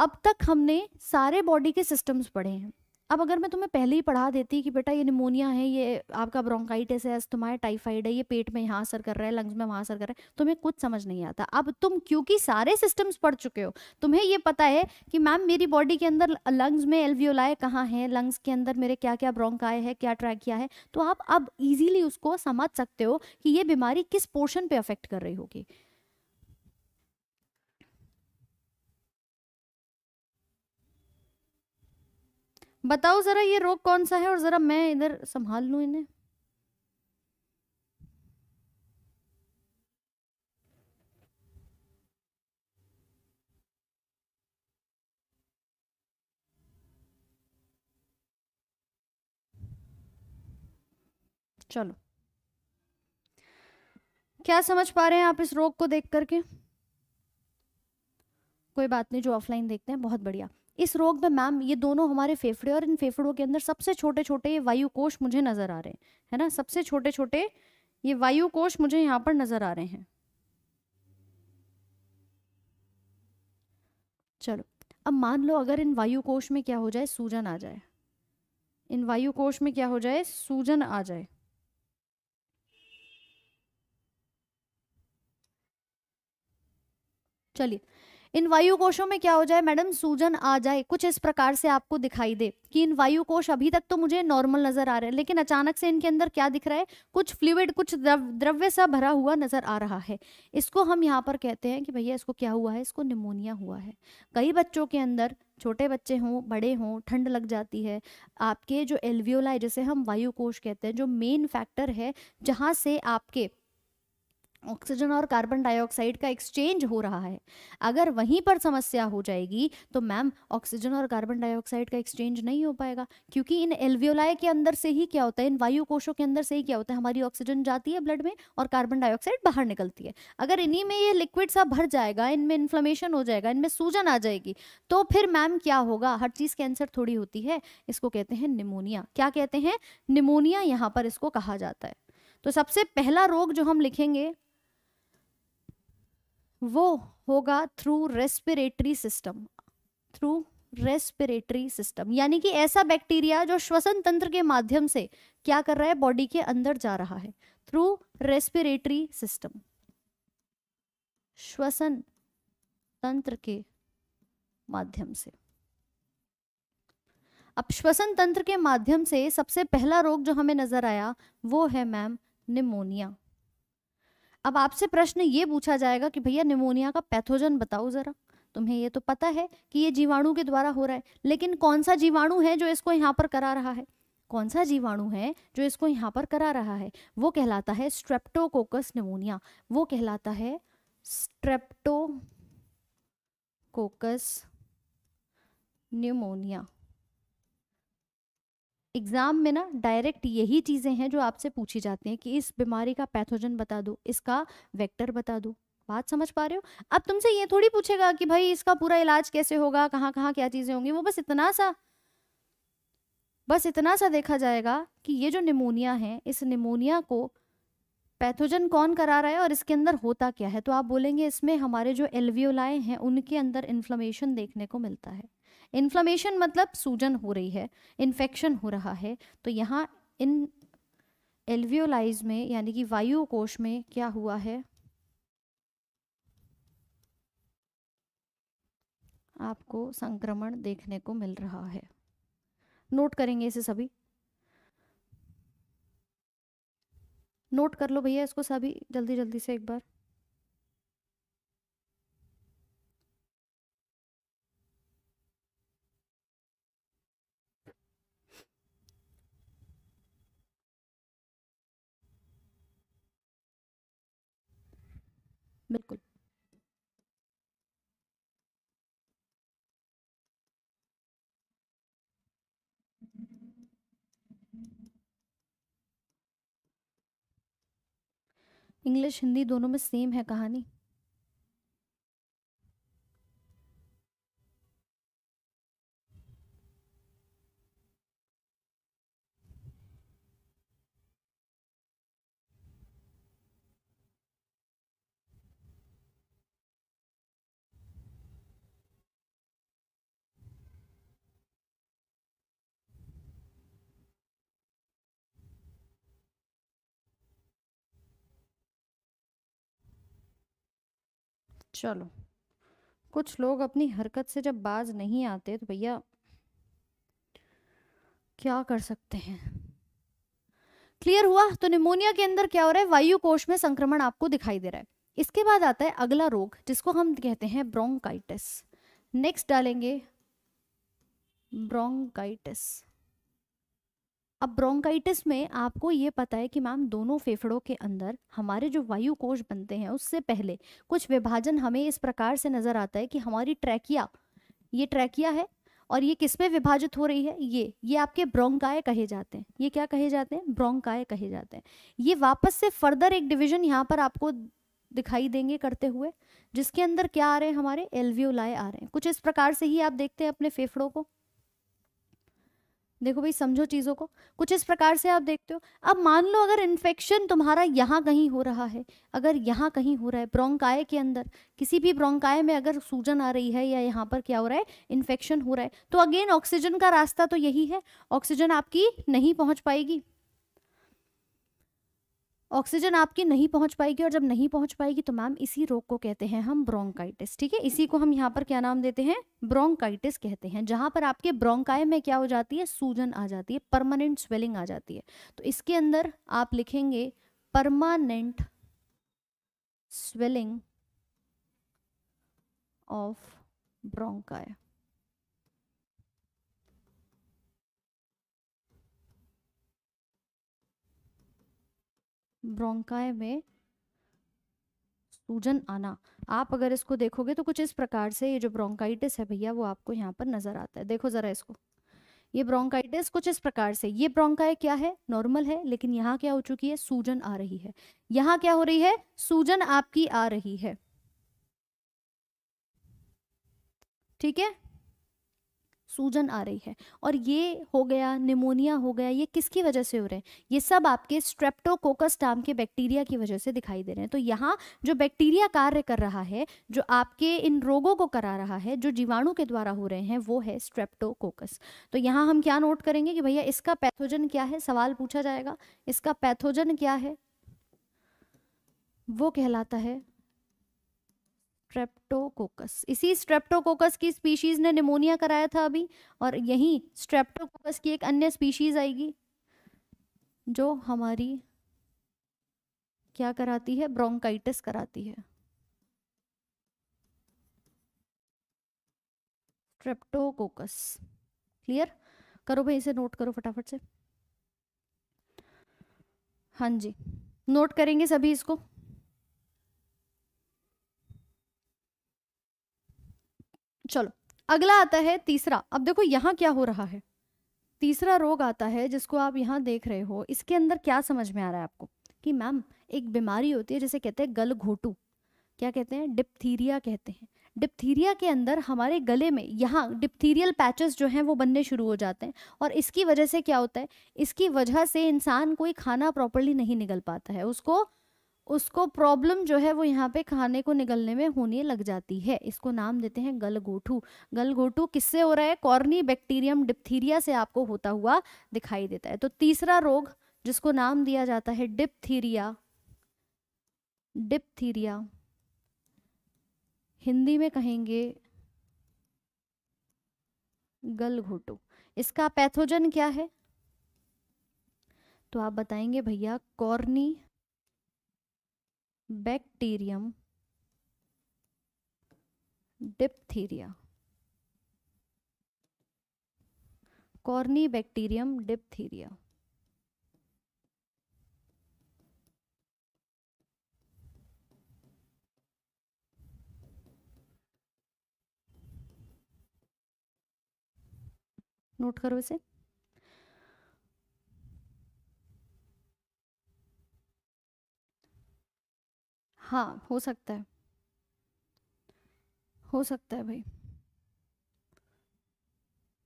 अब तक हमने सारे बॉडी के सिस्टम्स पढ़े हैं अब अगर मैं तुम्हें पहले ही पढ़ा देती कि बेटा ये निमोनिया है ये आपका ब्रोंकाइटिस है अस्थमा टाइफाइड है ये पेट में यहाँ असर कर रहा है लंग्स में वहाँ असर कर रहा है तुम्हें कुछ समझ नहीं आता अब तुम क्योंकि सारे सिस्टम्स पढ़ चुके हो तुम्हें ये पता है कि मैम मेरी बॉडी के अंदर लंग्स में एल्वियोलाए कहाँ हैं लंग्स के अंदर मेरे क्या क्या ब्रोंकाए है क्या ट्रैक किया है तो आप अब ईजिली उसको समझ सकते हो कि ये बीमारी किस पोर्शन पर अफेक्ट कर रही होगी बताओ ज़रा ये रोग कौन सा है और ज़रा मैं इधर संभाल लू इन्हें चलो क्या समझ पा रहे हैं आप इस रोग को देख करके कोई बात नहीं जो ऑफलाइन देखते हैं बहुत बढ़िया इस रोग में मैम ये दोनों हमारे फेफड़े और इन फेफड़ों के अंदर सबसे छोटे छोटे ये वायु कोश मुझे नज़र आ रहे हैं है ना सबसे छोटे छोटे ये वायु कोश मुझे यहाँ पर नज़र आ रहे हैं चलो अब मान लो अगर इन वायु कोश में क्या हो जाए सूजन आ जाए इन वायु कोश में क्या हो जाए सूजन आ जाए चलिए इन वायु कोशों में क्या हो जाए मैडम सूजन आ जाए कुछ इस प्रकार से आपको दिखाई दे कि इन वायु कोश अभी तक तो मुझे नॉर्मल नजर आ रहे हैं लेकिन अचानक से इनके अंदर क्या दिख रहा है कुछ फ्लूड कुछ द्रव, द्रव्य सा भरा हुआ नजर आ रहा है इसको हम यहाँ पर कहते हैं कि भैया इसको क्या हुआ है इसको निमोनिया हुआ है कई बच्चों के अंदर छोटे बच्चे हों बड़े हों ठंड लग जाती है आपके जो एल्वियोलाई जैसे हम वायु कोश कहते हैं जो मेन फैक्टर है जहाँ से आपके ऑक्सीजन और कार्बन डाइऑक्साइड का एक्सचेंज हो रहा है अगर वहीं पर समस्या हो जाएगी तो मैम ऑक्सीजन और कार्बन डाइऑक्साइड का एक्सचेंज नहीं हो पाएगा क्योंकि इन एल्वियोलाय के अंदर से ही क्या होता है इन वायु कोशों के अंदर से ही क्या होता है हमारी ऑक्सीजन जाती है ब्लड में और कार्बन डाइऑक्साइड बाहर निकलती है अगर इन्हीं में ये लिक्विड सा भर जाएगा इनमें इन्फ्लमेशन हो जाएगा इनमें सूजन आ जाएगी तो फिर मैम क्या होगा हर चीज़ कैंसर थोड़ी होती है इसको कहते हैं निमोनिया क्या कहते हैं निमोनिया यहाँ पर इसको कहा जाता है तो सबसे पहला रोग जो हम लिखेंगे वो होगा through respiratory system through respiratory system यानी कि ऐसा बैक्टीरिया जो श्वसन तंत्र के माध्यम से क्या कर रहा है बॉडी के अंदर जा रहा है थ्रू रेस्पिरेटरी सिस्टम श्वसन तंत्र के माध्यम से अब श्वसन तंत्र के माध्यम से सबसे पहला रोग जो हमें नजर आया वो है मैम निमोनिया अब आपसे प्रश्न ये पूछा जाएगा कि भैया निमोनिया का पैथोजन बताओ ज़रा तुम्हें ये तो पता है कि ये जीवाणु के द्वारा हो रहा है लेकिन कौन सा जीवाणु है जो इसको यहाँ पर करा रहा है कौन सा जीवाणु है जो इसको यहाँ पर करा रहा है वो कहलाता है स्ट्रेप्टोकोकस निमोनिया वो कहलाता है स्ट्रेप्टोकोकस निमोनिया एग्ज़ाम में ना डायरेक्ट यही चीज़ें हैं जो आपसे पूछी जाती हैं कि इस बीमारी का पैथोजन बता दो इसका वेक्टर बता दो बात समझ पा रहे हो अब तुमसे ये थोड़ी पूछेगा कि भाई इसका पूरा इलाज कैसे होगा कहाँ कहाँ क्या चीज़ें होंगी वो बस इतना सा बस इतना सा देखा जाएगा कि ये जो निमोनिया है इस निमोनिया को पैथोजन कौन करा रहा है और इसके अंदर होता क्या है तो आप बोलेंगे इसमें हमारे जो एलवियोलाएँ हैं उनके अंदर इन्फ्लमेशन देखने को मिलता है इन्फ्लामेशन मतलब सूजन हो रही है इन्फेक्शन हो रहा है तो यहाँ इन एल्वियोलाइज में यानी कि वायु कोश में क्या हुआ है आपको संक्रमण देखने को मिल रहा है नोट करेंगे इसे सभी नोट कर लो भैया इसको सभी जल्दी जल्दी से एक बार बिल्कुल इंग्लिश हिंदी दोनों में सेम है कहानी चलो कुछ लोग अपनी हरकत से जब बाज नहीं आते तो भैया क्या कर सकते हैं क्लियर हुआ तो निमोनिया के अंदर क्या हो रहा है वायु कोश में संक्रमण आपको दिखाई दे रहा है इसके बाद आता है अगला रोग जिसको हम कहते हैं ब्रोंकाइटिस नेक्स्ट डालेंगे ब्रोंकाइटिस अब ब्रोंकाइटिस में आपको ये पता है कि मैम दोनों फेफड़ों के अंदर हमारे जो वायु कोश बनते हैं उससे पहले कुछ विभाजन हमें इस प्रकार से नज़र आता है कि हमारी ट्रैकिया ये ट्रैकिया है और ये किस में विभाजित हो रही है ये ये आपके ब्रोंकाय कहे जाते हैं ये क्या कहे जाते हैं ब्रोंकाय कहे जाते हैं ये वापस से फर्दर एक डिविजन यहाँ पर आपको दिखाई देंगे करते हुए जिसके अंदर क्या आ रहे हैं हमारे एलवीओलाई आ रहे हैं कुछ इस प्रकार से ही आप देखते हैं अपने फेफड़ों को देखो भाई समझो चीज़ों को कुछ इस प्रकार से आप देखते हो अब मान लो अगर इन्फेक्शन तुम्हारा यहाँ कहीं हो रहा है अगर यहाँ कहीं हो रहा है ब्रोंकाय के अंदर किसी भी ब्रोंकाय में अगर सूजन आ रही है या यहाँ पर क्या हो रहा है इन्फेक्शन हो रहा है तो अगेन ऑक्सीजन का रास्ता तो यही है ऑक्सीजन आपकी नहीं पहुँच पाएगी ऑक्सीजन आपकी नहीं पहुंच पाएगी और जब नहीं पहुंच पाएगी तो मैम इसी रोग को कहते हैं हम ब्रोंकाइटिस ठीक है इसी को हम यहाँ पर क्या नाम देते हैं ब्रोंकाइटिस कहते हैं जहां पर आपके ब्रोंकाय में क्या हो जाती है सूजन आ जाती है परमानेंट स्वेलिंग आ जाती है तो इसके अंदर आप लिखेंगे permanent swelling of bronchi bronchi में सूजन आना आप अगर इसको देखोगे तो कुछ इस प्रकार से ये जो ब्रोंकाइटिस है भैया वो आपको यहाँ पर नजर आता है देखो जरा इसको ये ब्रोंकाइटिस कुछ इस प्रकार से ये ब्रोंकाय क्या है नॉर्मल है लेकिन यहाँ क्या हो चुकी है सूजन आ रही है यहाँ क्या हो रही है सूजन आपकी आ रही है ठीक है सूजन आ रही है और ये हो गया निमोनिया हो गया ये किसकी वजह से हो रहे हैं ये सब आपके स्ट्रेप्टोकोकस टाम के बैक्टीरिया की वजह से दिखाई दे रहे हैं तो यहाँ जो बैक्टीरिया कार्य कर रहा है जो आपके इन रोगों को करा रहा है जो जीवाणु के द्वारा हो रहे हैं वो है स्ट्रेप्टोकोकस तो यहाँ हम क्या नोट करेंगे कि भैया इसका पैथोजन क्या है सवाल पूछा जाएगा इसका पैथोजन क्या है वो कहलाता है स्ट्रेप्टोकोकस इसी स्ट्रेप्टोकोकस की स्पीशीज ने निमोनिया कराया था अभी और यही स्ट्रेप्टोकोकस की एक अन्य स्पीशीज आएगी जो हमारी क्या कराती है ब्रोंकाइटिस कराती है स्ट्रेप्टोकोकस क्लियर करो भाई इसे नोट करो फटाफट से हाँ जी नोट करेंगे सभी इसको चलो अगला आता है तीसरा अब देखो यहाँ क्या हो रहा है तीसरा रोग आता है जिसको आप यहाँ देख रहे हो इसके अंदर क्या समझ में आ रहा है आपको कि मैम एक बीमारी होती है जिसे कहते हैं गल घोटू क्या कहते हैं डिप्थीरिया कहते हैं डिप्थीरिया के अंदर हमारे गले में यहाँ डिप्थीरियल पैचेस जो हैं वो बनने शुरू हो जाते हैं और इसकी वजह से क्या होता है इसकी वजह से इंसान कोई खाना प्रॉपरली नहीं निकल पाता है उसको उसको प्रॉब्लम जो है वो यहाँ पे खाने को निगलने में होने लग जाती है इसको नाम देते हैं गलगोटू गलगोटू किससे हो रहा है कॉर्नी बैक्टीरियम डिप्थीरिया से आपको होता हुआ दिखाई देता है तो तीसरा रोग जिसको नाम दिया जाता है डिप्थीरिया डिप्थीरिया हिंदी में कहेंगे गलघोटू इसका पैथोजन क्या है तो आप बताएंगे भैया corynebacterium diphtheria corynebacterium diphtheria note करो इसे हाँ हो सकता है हो सकता है भाई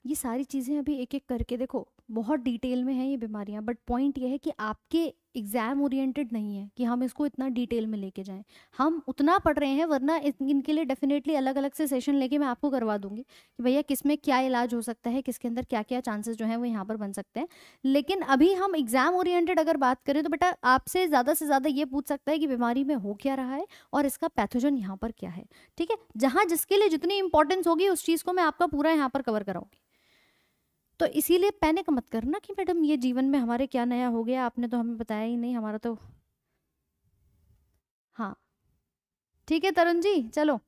ये सारी चीज़ें अभी एक एक करके देखो बहुत डिटेल में है ये बीमारियाँ बट पॉइंट ये है कि आपके एग्ज़ाम ओरिएंटेड नहीं है कि हम इसको इतना डिटेल में लेके जाएं हम उतना पढ़ रहे हैं वरना इनके लिए डेफिनेटली अलग अलग से सेशन लेके मैं आपको करवा दूंगी कि भैया किस में क्या इलाज हो सकता है किसके अंदर क्या क्या चांसेस जो हैं वो यहाँ पर बन सकते हैं लेकिन अभी हम एग्ज़ाम ओरिएंटेड अगर बात करें तो बेटा आपसे ज़्यादा से ज़्यादा ये पूछ सकता है कि बीमारी में हो क्या रहा है और इसका पैथोजन यहाँ पर क्या है ठीक है जहाँ जिसके लिए जितनी इंपॉर्टेंस होगी उस चीज़ को मैं आपका पूरा यहाँ पर कवर कराऊंगी तो इसीलिए पैनिक मत करना कि मैडम ये जीवन में हमारे क्या नया हो गया आपने तो हमें बताया ही नहीं हमारा तो हाँ ठीक है तरुण जी चलो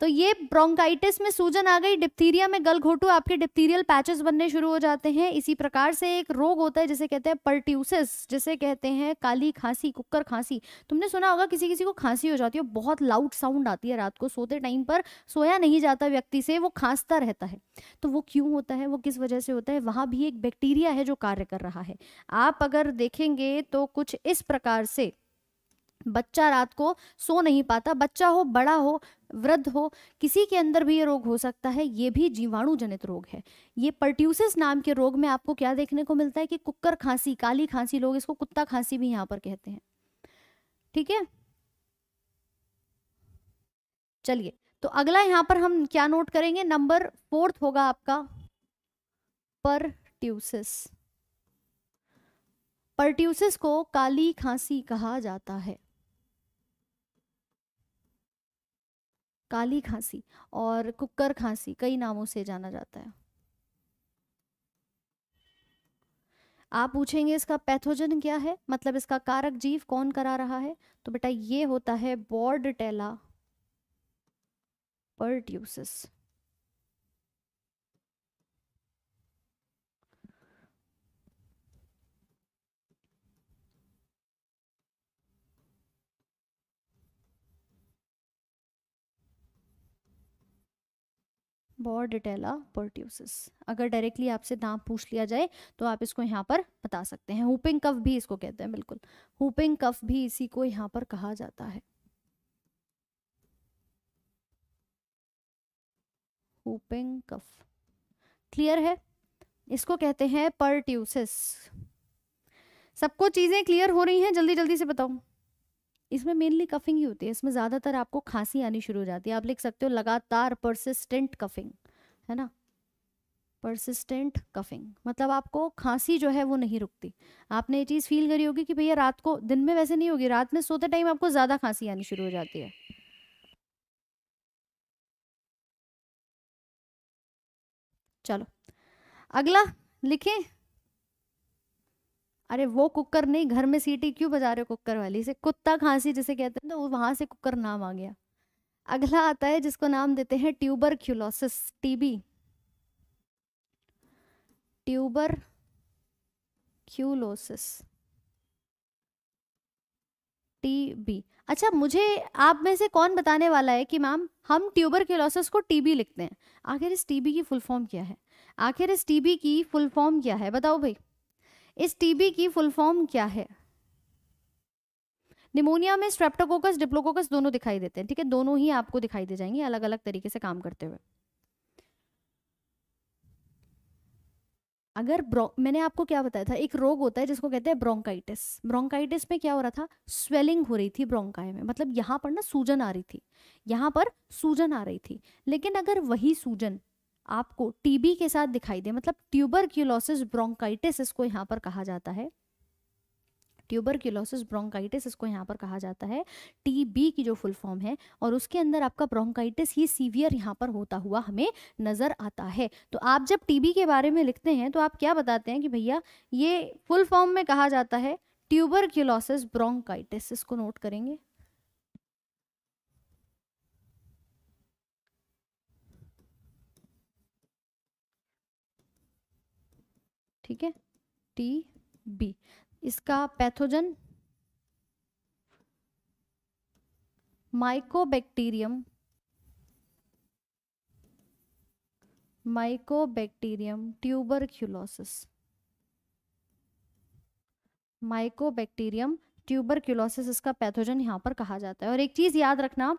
तो ये ब्रोंकाइटिस में सूजन आ गई डिप्थीरिया में गलघोटू आपके डिप्थीरियल पैचेस बनने शुरू हो जाते हैं इसी प्रकार से एक रोग होता है जिसे कहते हैं पर्ट्यूसिस जिसे कहते हैं काली खांसी कुकर खांसी तुमने सुना होगा किसी किसी को खांसी हो जाती है बहुत लाउड साउंड आती है रात को सोते टाइम पर सोया नहीं जाता व्यक्ति से वो खांसता रहता है तो वो क्यों होता है वो किस वजह से होता है वहां भी एक बैक्टीरिया है जो कार्य कर रहा है आप अगर देखेंगे तो कुछ इस प्रकार से बच्चा रात को सो नहीं पाता बच्चा हो बड़ा हो वृद्ध हो किसी के अंदर भी ये रोग हो सकता है ये भी जीवाणु जनित रोग है ये पर्ट्यूसिस नाम के रोग में आपको क्या देखने को मिलता है कि कुकर खांसी काली खांसी लोग इसको कुत्ता खांसी भी यहां पर कहते हैं ठीक है चलिए तो अगला यहां पर हम क्या नोट करेंगे नंबर फोर्थ होगा आपका परट्यूसिस परट्यूसिस को काली खांसी कहा जाता है काली खांसी और कुकर खांसी कई नामों से जाना जाता है आप पूछेंगे इसका पैथोजन क्या है मतलब इसका कारक जीव कौन करा रहा है तो बेटा ये होता है bordetella pertussis bordetella pertussis अगर डायरेक्टली आपसे नाम पूछ लिया जाए तो आप इसको यहाँ पर बता सकते हैं हुपिंग कफ भी इसको कहते हैं बिल्कुल हुपिंग कफ भी इसी को यहाँ पर कहा जाता है हुपिंग कफ क्लियर है इसको कहते हैं पर्ट्यूसिस सबको चीजें क्लियर हो रही हैं जल्दी जल्दी से बताऊं इसमें मेनली कफिंग ही होती है इसमें ज़्यादातर आपको खांसी आनी शुरू हो जाती है आप लिख सकते हो लगातार परसिस्टेंट कफिंग है ना परसिस्टेंट कफिंग मतलब आपको खांसी जो है वो नहीं रुकती आपने ये चीज़ फील करी होगी कि भैया रात को दिन में वैसे नहीं होगी रात में सोते टाइम आपको ज़्यादा खांसी आनी शुरू हो जाती है चलो अगला लिखें अरे वो कुकर नहीं घर में सीटी क्यों बजा रहे हो कुकर वाली से कुत्ता खांसी जिसे कहते हैं तो वहां से कुकर नाम आ गया अगला आता है जिसको नाम देते हैं tuberculosis TB tuberculosis TB अच्छा मुझे आप में से कौन बताने वाला है कि मैम हम ट्यूबर क्यूलोसिस को टीबी लिखते हैं आखिर इस टीबी की फुल फॉर्म क्या है आखिर इस टीबी की फुल फॉर्म क्या है बताओ भाई इस टीबी की फुल फॉर्म क्या है निमोनिया में स्ट्रेप्टोकोकस डिप्लोकोकस दोनों दिखाई देते हैं ठीक है दोनों ही आपको दिखाई दे जाएंगे अलग अलग तरीके से काम करते हुए अगर मैंने आपको क्या बताया था एक रोग होता है जिसको कहते हैं ब्रोंकाइटिस ब्रोंकाइटिस में क्या हो रहा था स्वेलिंग हो रही थी ब्रोंकाई में मतलब यहां पर ना सूजन आ रही थी यहां पर सूजन आ रही थी लेकिन अगर वही सूजन आपको टीबी के साथ दिखाई दे मतलब क्यूलोसिस ब्रोंकाइटिस इसको यहाँ पर कहा जाता है क्यूलोसिस ब्रोंकाइटिस इसको यहाँ पर कहा जाता है टीबी की जो फुल फॉर्म है और उसके अंदर आपका ब्रोंकाइटिस ही सीवियर यहाँ पर होता हुआ हमें नज़र आता है तो आप जब टीबी के बारे में लिखते हैं तो आप क्या बताते हैं कि भैया ये फुल फॉर्म में कहा जाता है ट्यूबर क्यूलोसिस ब्रोंकाइटिस इसको नोट करेंगे ठीक है टी बी इसका pathogen mycobacterium mycobacterium tuberculosis mycobacterium tuberculosis इसका पैथोजन यहां पर कहा जाता है और एक चीज़ याद रखना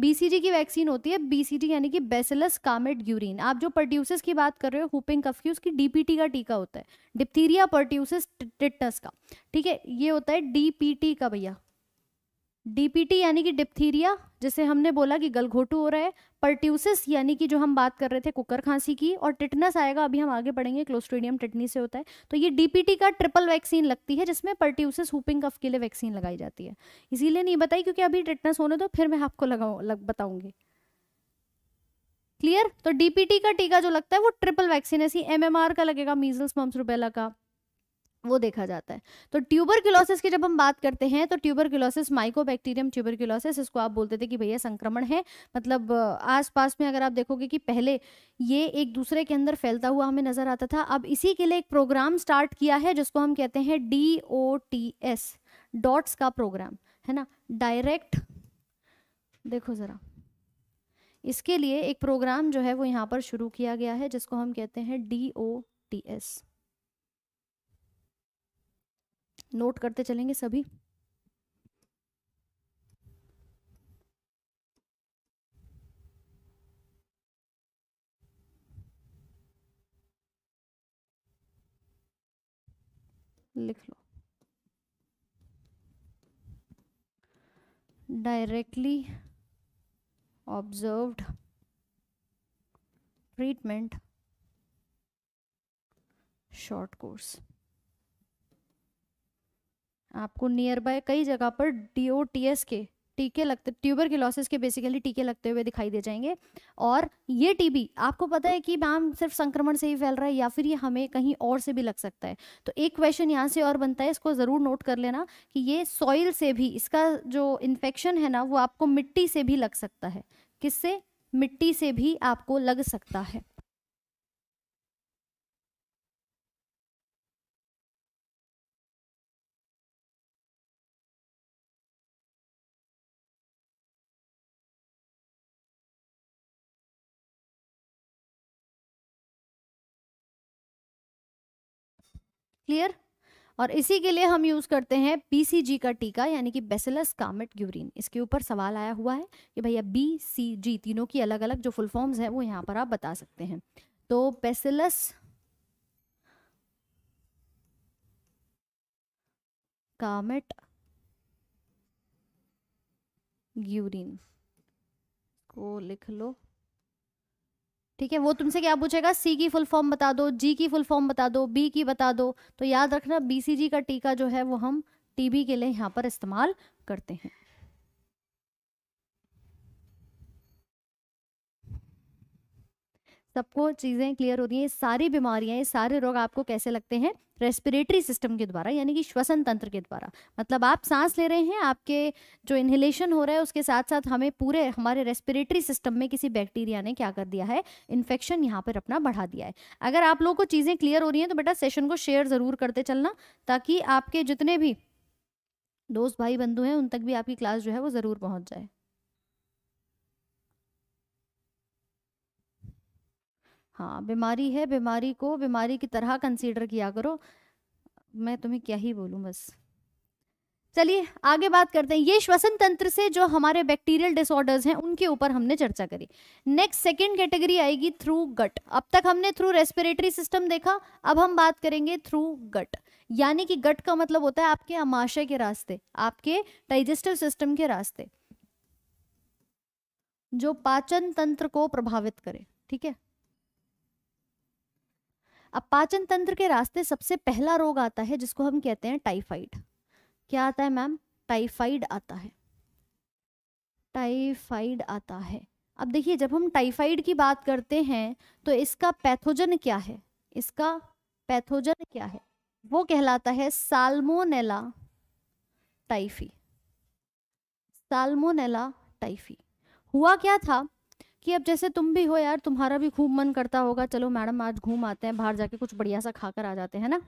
बीसीजी की वैक्सीन होती है बीसीजी यानी कि बेसिलस कामेट यूरिन आप जो पर्ट्यूसिस की बात कर रहे हो हुपिंग कफ की उसकी डीपीटी का टीका होता है डिप्थीरिया पर्ट्यूसिस टिटस का ठीक है ये होता है डीपीटी का भैया डीपीटी यानी कि डिप्थीरिया जिसे हमने बोला कि गलघोटू हो रहा है पर्ट्यूसिस यानी कि जो हम बात कर रहे थे कुकर खांसी की और टिटनस आएगा अभी हम आगे पढ़ेंगे क्लोस्ट्रीडियम टिटनी से होता है तो ये डीपीटी का ट्रिपल वैक्सीन लगती है जिसमें पर्ट्यूसिस हुपिंग कफ के लिए वैक्सीन लगाई जाती है इसीलिए नहीं बताई क्योंकि अभी टिटनस होने दो तो फिर मैं आपको लगाऊ लग, बताऊंगी क्लियर तो डीपीटी का टीका जो लगता है वो ट्रिपल वैक्सीन ऐसी एमएमआर का लगेगा मीजल्स मम्स रुबेला का वो देखा जाता है तो ट्यूबर क्यूलोसिस की जब हम बात करते हैं तो ट्यूबर बैक्टीरियम माइकोबैक्टीरियम क्यूलोसिस इसको आप बोलते थे कि भैया संक्रमण है मतलब आसपास में अगर आप देखोगे कि पहले ये एक दूसरे के अंदर फैलता हुआ हमें नजर आता था अब इसी के लिए एक प्रोग्राम स्टार्ट किया है जिसको हम कहते हैं D O T S DOTS का प्रोग्राम है ना डायरेक्ट देखो ज़रा इसके लिए एक प्रोग्राम जो है वो यहाँ पर शुरू किया गया है जिसको हम कहते हैं D O T S note करते चलेंगे सभी लिख लो directly observed treatment short course आपको नियर बाय कई जगह पर डी ओ टी एस के टीके लगते ट्यूबर के के बेसिकली टीके लगते हुए दिखाई दे जाएंगे और ये टीबी आपको पता है कि मैम सिर्फ संक्रमण से ही फैल रहा है या फिर ये हमें कहीं और से भी लग सकता है तो एक क्वेश्चन यहाँ से और बनता है इसको ज़रूर नोट कर लेना कि ये सॉइल से भी इसका जो इन्फेक्शन है ना वो आपको मिट्टी से भी लग सकता है किससे मिट्टी से भी आपको लग सकता है क्लियर और इसी के लिए हम यूज करते हैं बीसीजी का टीका यानी कि बेसिलस कामेट ग्यूरिन इसके ऊपर सवाल आया हुआ है कि भैया बी सी जी तीनों की अलग अलग जो फुल फॉर्म्स हैं वो यहाँ पर आप बता सकते हैं तो बेसिलस कामेट ग्यूरिन को लिख लो ठीक है वो तुमसे क्या पूछेगा सी की फुल फॉर्म बता दो जी की फुल फॉर्म बता दो बी की बता दो तो याद रखना बीसीजी का टीका जो है वो हम टीबी के लिए यहाँ पर इस्तेमाल करते हैं सबको चीज़ें क्लियर होती हैं ये सारी बीमारियां ये सारे रोग आपको कैसे लगते हैं रेस्पिरेटरी सिस्टम के द्वारा यानी कि श्वसन तंत्र के द्वारा मतलब आप सांस ले रहे हैं आपके जो इन्हेलेशन हो रहा है उसके साथ साथ हमें पूरे हमारे रेस्पिरेटरी सिस्टम में किसी बैक्टीरिया ने क्या कर दिया है इन्फेक्शन यहाँ पर अपना बढ़ा दिया है अगर आप लोगों को चीज़ें क्लियर हो रही हैं तो बेटा सेशन को शेयर ज़रूर करते चलना ताकि आपके जितने भी दोस्त भाई बंधु हैं उन तक भी आपकी क्लास जो है वो ज़रूर पहुँच जाए हाँ बीमारी है बीमारी को बीमारी की तरह कंसीडर किया करो मैं तुम्हें क्या ही बोलूँ बस चलिए आगे बात करते हैं ये श्वसन तंत्र से जो हमारे बैक्टीरियल डिसऑर्डर्स हैं उनके ऊपर हमने चर्चा करी नेक्स्ट सेकेंड कैटेगरी आएगी थ्रू गट अब तक हमने थ्रू रेस्पिरेटरी सिस्टम देखा अब हम बात करेंगे थ्रू गट यानी कि गट का मतलब होता है आपके अमाशय के रास्ते आपके डाइजेस्टिव सिस्टम के रास्ते जो पाचन तंत्र को प्रभावित करे ठीक है अब पाचन तंत्र के रास्ते सबसे पहला रोग आता है जिसको हम कहते हैं टाइफाइड क्या आता है मैम टाइफाइड आता है टाइफाइड आता है अब देखिए जब हम टाइफाइड की बात करते हैं तो इसका पैथोजन क्या है इसका पैथोजन क्या है वो कहलाता है साल्मोनेला टाइफी साल्मोनेला टाइफी हुआ क्या था कि अब जैसे तुम भी हो यार तुम्हारा भी खूब मन करता होगा चलो मैडम आज घूम आते हैं बाहर जाके कुछ बढ़िया सा खाकर आ जाते हैं ना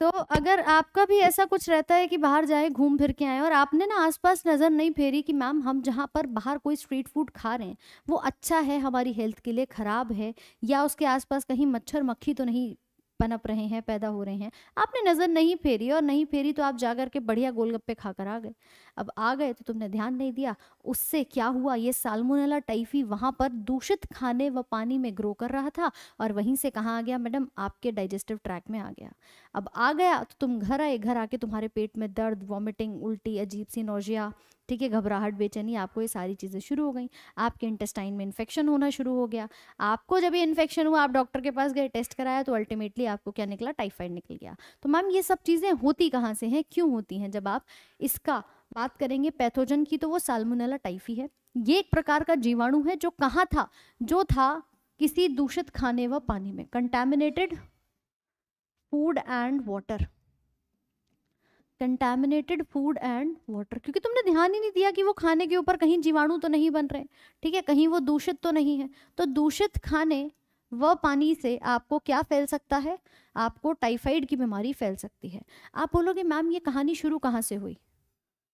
तो अगर आपका भी ऐसा कुछ रहता है कि बाहर जाए घूम फिर के आए और आपने ना आसपास नज़र नहीं फेरी कि मैम हम जहाँ पर बाहर कोई स्ट्रीट फूड खा रहे हैं वो अच्छा है हमारी हेल्थ के लिए ख़राब है या उसके आसपास कहीं मच्छर मक्खी तो नहीं पनप रहे हैं पैदा हो रहे हैं आपने नज़र नहीं फेरी और नहीं फेरी तो आप जाकर के बढ़िया गोलगप्पे खाकर आ गए अब आ गए तो तुमने ध्यान नहीं दिया उससे क्या हुआ ये साल्मोनेला टाइफी वहाँ पर दूषित खाने व पानी में ग्रो कर रहा था और वहीं से कहाँ आ गया मैडम आपके डाइजेस्टिव ट्रैक में आ गया अब आ गया तो तुम घर आए घर आके तुम्हारे पेट में दर्द वॉमिटिंग उल्टी अजीब सी नोजिया ठीक है घबराहट बेचैनी आपको ये सारी चीज़ें शुरू हो गई आपके इंटेस्टाइन में इन्फेक्शन होना शुरू हो गया आपको जब ये इन्फेक्शन हुआ आप डॉक्टर के पास गए टेस्ट कराया तो अल्टीमेटली आपको क्या निकला टाइफाइड निकल गया तो मैम ये सब चीज़ें होती कहाँ से हैं क्यों होती हैं जब आप इसका बात करेंगे पैथोजन की तो वो साल्मोनेला टाइफी है ये एक प्रकार का जीवाणु है जो कहाँ था जो था किसी दूषित खाने व पानी में contaminated food and water contaminated food and water क्योंकि तुमने ध्यान ही नहीं दिया कि वो खाने के ऊपर कहीं जीवाणु तो नहीं बन रहे ठीक है कहीं वो दूषित तो नहीं है तो दूषित खाने व पानी से आपको क्या फैल सकता है आपको टाइफाइड की बीमारी फैल सकती है आप बोलोगे मैम ये कहानी शुरू कहाँ से हुई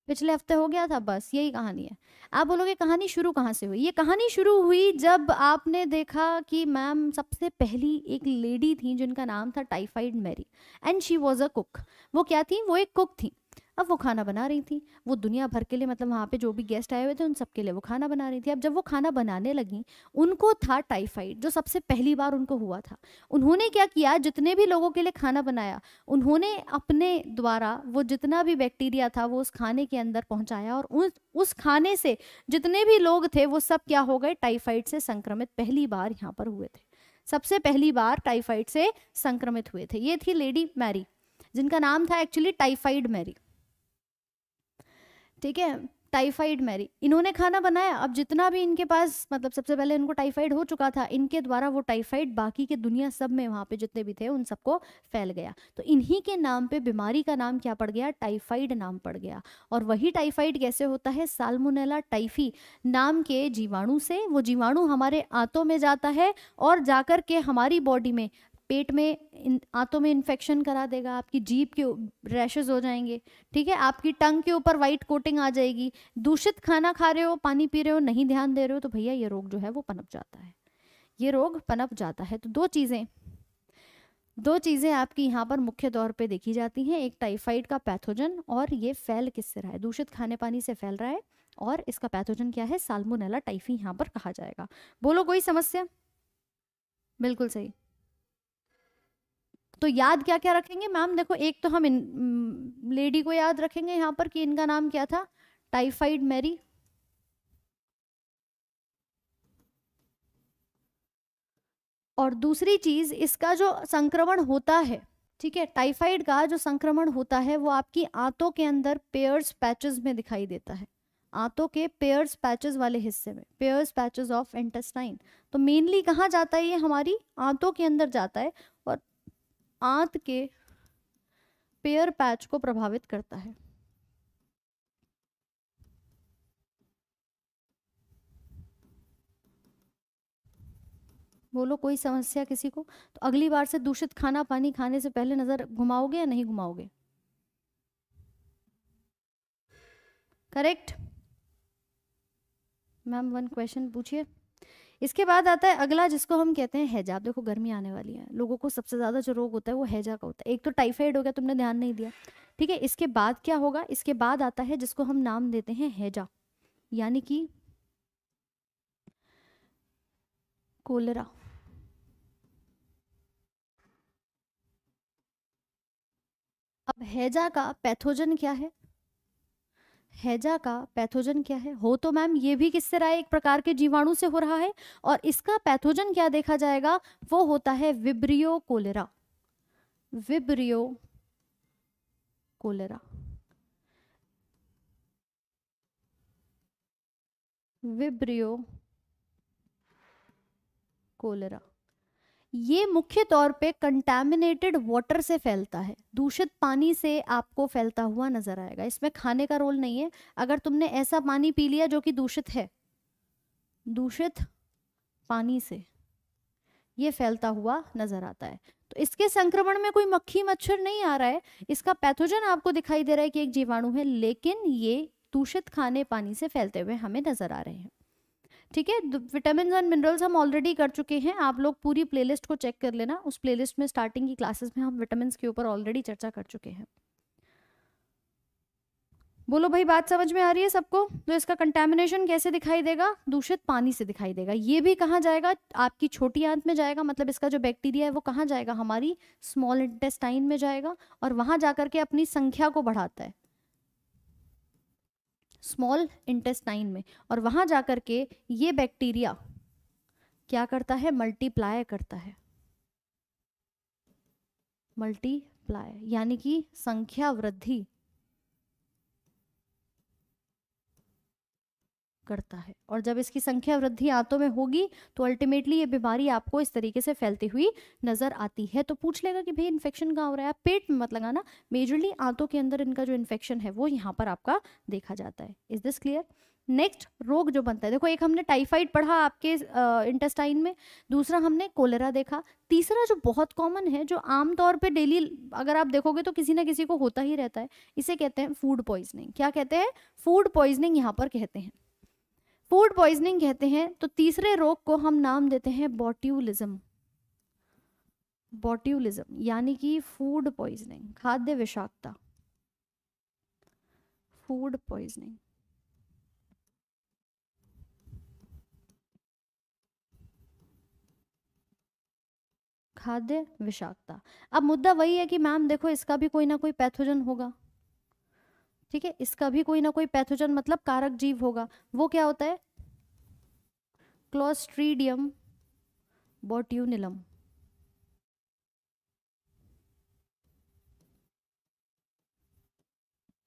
पिछले हफ्ते हो गया था बस यही कहानी है आप बोलोगे कहानी शुरू कहाँ से हुई ये कहानी शुरू हुई जब आपने देखा कि मैम सबसे पहली एक लेडी थी जिनका नाम था typhoid Mary and she was a cook वो क्या थी वो एक कुक थी अब वो खाना बना रही थी वो दुनिया भर के लिए मतलब वहाँ पे जो भी गेस्ट आए हुए थे उन के लिए वो खाना बना रही थी अब जब वो खाना बनाने लगी उनको था टाइफाइड जो सबसे पहली बार उनको हुआ था उन्होंने क्या किया जितने भी लोगों के लिए खाना बनाया उन्होंने अपने द्वारा वो जितना भी बैक्टीरिया था वो उस खाने के अंदर पहुँचाया और उस उस खाने से जितने भी लोग थे वो सब क्या हो गए टाइफाइड से संक्रमित पहली बार यहाँ पर हुए थे सबसे पहली बार टाइफाइड से संक्रमित हुए थे ये थी लेडी मैरी जिनका नाम था एक्चुअली टाइफाइड मैरी ठीक है टाइफाइड मैरी इन्होंने खाना बनाया अब जितना भी इनके पास मतलब सबसे पहले इनको टाइफाइड हो चुका था इनके द्वारा वो टाइफाइड बाकी के दुनिया सब में वहाँ पे जितने भी थे उन सबको फैल गया तो इन्हीं के नाम पे बीमारी का नाम क्या पड़ गया टाइफाइड नाम पड़ गया और वही टाइफाइड कैसे होता है साल्मोनेला टाइफी नाम के जीवाणु से वो जीवाणु हमारे आंतों में जाता है और जाकर के हमारी बॉडी में पेट में आंतों में इन्फेक्शन करा देगा आपकी जीप के रैशेज हो जाएंगे ठीक है आपकी टंग के ऊपर वाइट कोटिंग आ जाएगी दूषित खाना खा रहे हो पानी पी रहे हो नहीं ध्यान दे रहे हो तो भैया ये रोग जो है वो पनप जाता है ये रोग पनप जाता है तो दो चीज़ें दो चीज़ें आपकी यहाँ पर मुख्य तौर पे देखी जाती हैं एक टाइफाइड का पैथोजन और ये फैल किससे रहा है दूषित खाने पानी से फैल रहा है और इसका पैथोजन क्या है साल्मोनेला टाइफी यहाँ पर कहा जाएगा बोलो कोई समस्या बिल्कुल सही तो याद क्या क्या रखेंगे मैम देखो एक तो हम इन लेडी को याद रखेंगे यहाँ पर कि इनका नाम क्या था टाइफाइड मैरी और दूसरी चीज इसका जो संक्रमण होता है ठीक है टाइफाइड का जो संक्रमण होता है वो आपकी आंतों के अंदर पेयर्स पैचेस में दिखाई देता है आंतों के पेयर्स पैचेस वाले हिस्से में पेयर्स पैचेस ऑफ इंटेस्टाइन तो मेनली कहाँ जाता है ये हमारी आंतों के अंदर जाता है आंत के पेयर पैच को प्रभावित करता है बोलो कोई समस्या किसी को तो अगली बार से दूषित खाना पानी खाने से पहले नज़र घुमाओगे या नहीं घुमाओगे करेक्ट मैम वन क्वेश्चन पूछिए इसके बाद आता है अगला जिसको हम कहते हैं हैजा आप देखो गर्मी आने वाली है लोगों को सबसे ज़्यादा जो रोग होता है वो हैजा का होता है एक तो टाइफाइड हो गया तुमने ध्यान नहीं दिया ठीक है इसके बाद क्या होगा इसके बाद आता है जिसको हम नाम देते हैं हैजा यानी कि कोलरा अब हैजा का पैथोजन क्या है हैजा का पैथोजन क्या है हो तो मैम ये भी किससे रहा है एक प्रकार के जीवाणु से हो रहा है और इसका पैथोजन क्या देखा जाएगा वो होता है vibrio cholerae vibrio cholerae vibrio cholerae ये मुख्य तौर पे कंटेमिनेटेड वाटर से फैलता है दूषित पानी से आपको फैलता हुआ नजर आएगा इसमें खाने का रोल नहीं है अगर तुमने ऐसा पानी पी लिया जो कि दूषित है दूषित पानी से ये फैलता हुआ नजर आता है तो इसके संक्रमण में कोई मक्खी मच्छर नहीं आ रहा है इसका पैथोजन आपको दिखाई दे रहा है कि एक जीवाणु है लेकिन ये दूषित खाने पानी से फैलते हुए हमें नजर आ रहे हैं ठीक है विटामिन एंड मिनरल्स हम ऑलरेडी कर चुके हैं आप लोग पूरी प्लेलिस्ट को चेक कर लेना उस प्लेलिस्ट में स्टार्टिंग की क्लासेस में हम विटामिन के ऊपर ऑलरेडी चर्चा कर चुके हैं बोलो भाई बात समझ में आ रही है सबको तो इसका कंटेमिनेशन कैसे दिखाई देगा दूषित पानी से दिखाई देगा ये भी कहाँ जाएगा आपकी छोटी आंत में जाएगा मतलब इसका जो बैक्टीरिया है वो कहाँ जाएगा हमारी स्मॉल इंटेस्टाइन में जाएगा और वहां जाकर के अपनी संख्या को बढ़ाता है स्मॉल इंटेस्टाइन में और वहाँ जा कर के ये बैक्टीरिया क्या करता है मल्टीप्लाई करता है मल्टीप्लाई यानी कि संख्या वृद्धि करता है और जब इसकी संख्या वृद्धि आंतों में होगी तो अल्टीमेटली ये बीमारी आपको इस तरीके से फैलती हुई नजर आती है तो पूछ लेगा कि भाई इन्फेक्शन कहाँ हो रहा है पेट में मत लगाना मेजरली आंतों के अंदर इनका जो इन्फेक्शन है वो यहाँ पर आपका देखा जाता है इज दिस क्लियर नेक्स्ट रोग जो बनता है देखो एक हमने टाइफाइड पढ़ा आपके इंटेस्टाइन में दूसरा हमने कोलेरा देखा तीसरा जो बहुत कॉमन है जो आम तौर पे डेली अगर आप देखोगे तो किसी ना किसी को होता ही रहता है इसे कहते हैं फूड पॉइजनिंग क्या कहते हैं फूड पॉइजनिंग यहाँ पर कहते हैं फूड पॉइजनिंग कहते हैं तो तीसरे रोग को हम नाम देते हैं बॉट्यूलिज्म बॉट्यूलिज्म यानी कि फूड पॉइजनिंग खाद्य विषाक्तता फूड पॉइजनिंग खाद्य विषाक्तता अब मुद्दा वही है कि मैम देखो इसका भी कोई ना कोई पैथोजन होगा ठीक है इसका भी कोई ना कोई पैथोजन मतलब कारक जीव होगा वो क्या होता है क्लोस्ट्रीडियम बोट्यूनिलम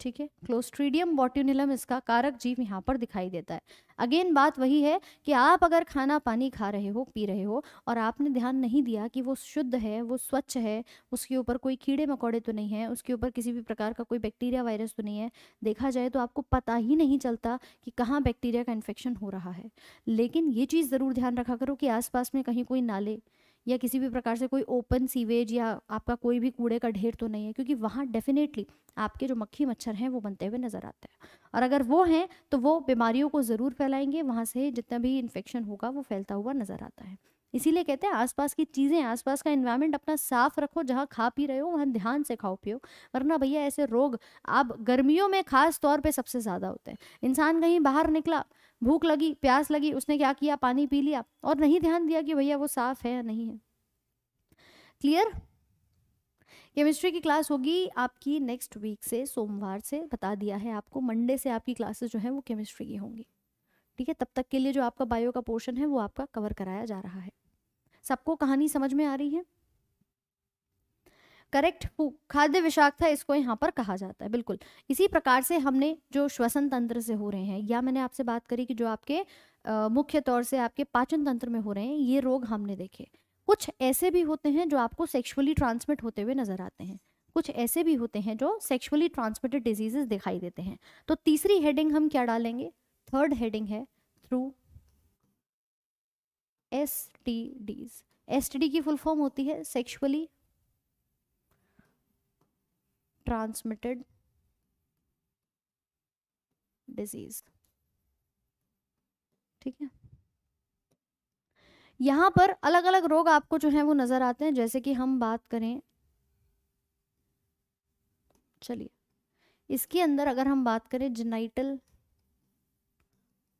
ठीक है क्लोस्ट्रीडियम बॉट्यूनिलम इसका कारक जीव यहाँ पर दिखाई देता है अगेन बात वही है कि आप अगर खाना पानी खा रहे हो पी रहे हो और आपने ध्यान नहीं दिया कि वो शुद्ध है वो स्वच्छ है उसके ऊपर कोई कीड़े मकोड़े तो नहीं है उसके ऊपर किसी भी प्रकार का कोई बैक्टीरिया वायरस तो नहीं है देखा जाए तो आपको पता ही नहीं चलता कि कहाँ बैक्टीरिया का इन्फेक्शन हो रहा है लेकिन ये चीज़ ज़रूर ध्यान रखा करो कि आस में कहीं कोई नाले या किसी भी प्रकार से कोई ओपन सीवेज या आपका कोई भी कूड़े का ढेर तो नहीं है क्योंकि वहाँ डेफिनेटली आपके जो मक्खी मच्छर हैं वो बनते हुए नज़र आते हैं और अगर वो हैं तो वो बीमारियों को ज़रूर फैलाएंगे वहाँ से जितना भी इन्फेक्शन होगा वो फैलता हुआ नज़र आता है इसीलिए कहते हैं आसपास की चीज़ें आसपास का इन्वायरमेंट अपना साफ रखो जहाँ खा पी रहे हो वहाँ ध्यान से खाओ पियो वरना भैया ऐसे रोग आप गर्मियों में खास तौर पे सबसे ज़्यादा होते हैं इंसान कहीं बाहर निकला भूख लगी प्यास लगी उसने क्या किया पानी पी लिया और नहीं ध्यान दिया कि भैया वो साफ है या नहीं है क्लियर केमिस्ट्री की क्लास होगी आपकी नेक्स्ट वीक से सोमवार से बता दिया है आपको मंडे से आपकी क्लासेस जो है वो केमिस्ट्री की होंगी ठीक है तब तक के लिए जो आपका बायो का पोर्शन है वो आपका कवर कराया जा रहा है सबको कहानी समझ में आ रही है करेक्ट खाद्य विषाक्त था इसको यहाँ पर कहा जाता है बिल्कुल इसी प्रकार से हमने जो श्वसन तंत्र से हो रहे हैं या मैंने आपसे बात करी कि जो आपके मुख्य तौर से आपके पाचन तंत्र में हो रहे हैं ये रोग हमने देखे कुछ ऐसे भी होते हैं जो आपको सेक्सुअली ट्रांसमिट होते हुए नजर आते हैं कुछ ऐसे भी होते हैं जो सेक्सुअली ट्रांसमिटेड डिजीजेस दिखाई देते हैं तो तीसरी हेडिंग हम क्या डालेंगे थर्ड हेडिंग है through S T Ds S T D की फुल फॉर्म होती है सेक्सुअली transmitted डिजीज ठीक है यहां पर अलग अलग रोग आपको जो है वो नजर आते हैं जैसे कि हम बात करें चलिए इसके अंदर अगर हम बात करें जेनाइटल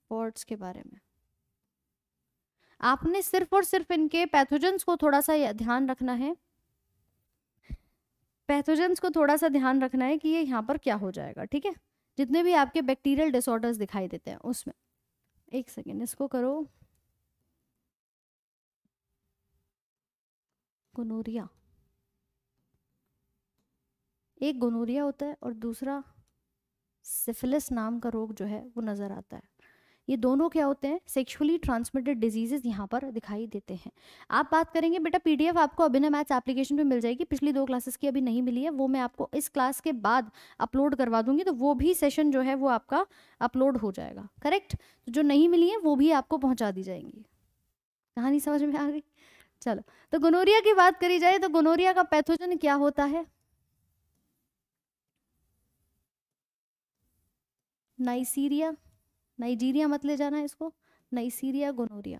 पॉट्स के बारे में आपने सिर्फ और सिर्फ इनके पैथोजेंस को थोड़ा सा ध्यान रखना है पैथोजेंस को थोड़ा सा ध्यान रखना है कि ये यहाँ पर क्या हो जाएगा ठीक है जितने भी आपके बैक्टीरियल डिसऑर्डर्स दिखाई देते हैं उसमें एक सेकेंड इसको करो गोनोरिया एक गनोरिया होता है और दूसरा सिफिलिस नाम का रोग जो है वो नज़र आता है ये दोनों क्या होते हैं सेक्शुअली ट्रांसमिटेड डिजीजेज यहाँ पर दिखाई देते हैं आप बात करेंगे बेटा पीडीएफ आपको अभिनय मैथ्स एप्लीकेशन पे मिल जाएगी पिछली दो क्लासेस की अभी नहीं मिली है वो मैं आपको इस क्लास के बाद अपलोड करवा दूंगी तो वो भी सेशन जो है वो आपका अपलोड हो जाएगा करेक्ट तो जो नहीं मिली है वो भी आपको पहुँचा दी जाएंगी कहानी समझ में आ गई चलो तो गोनोरिया की बात करी जाए तो गोनोरिया का पैथोजन क्या होता है नाइसीरिया नाइजीरिया मत ले जाना इसको नाइसीरिया गोनोरिया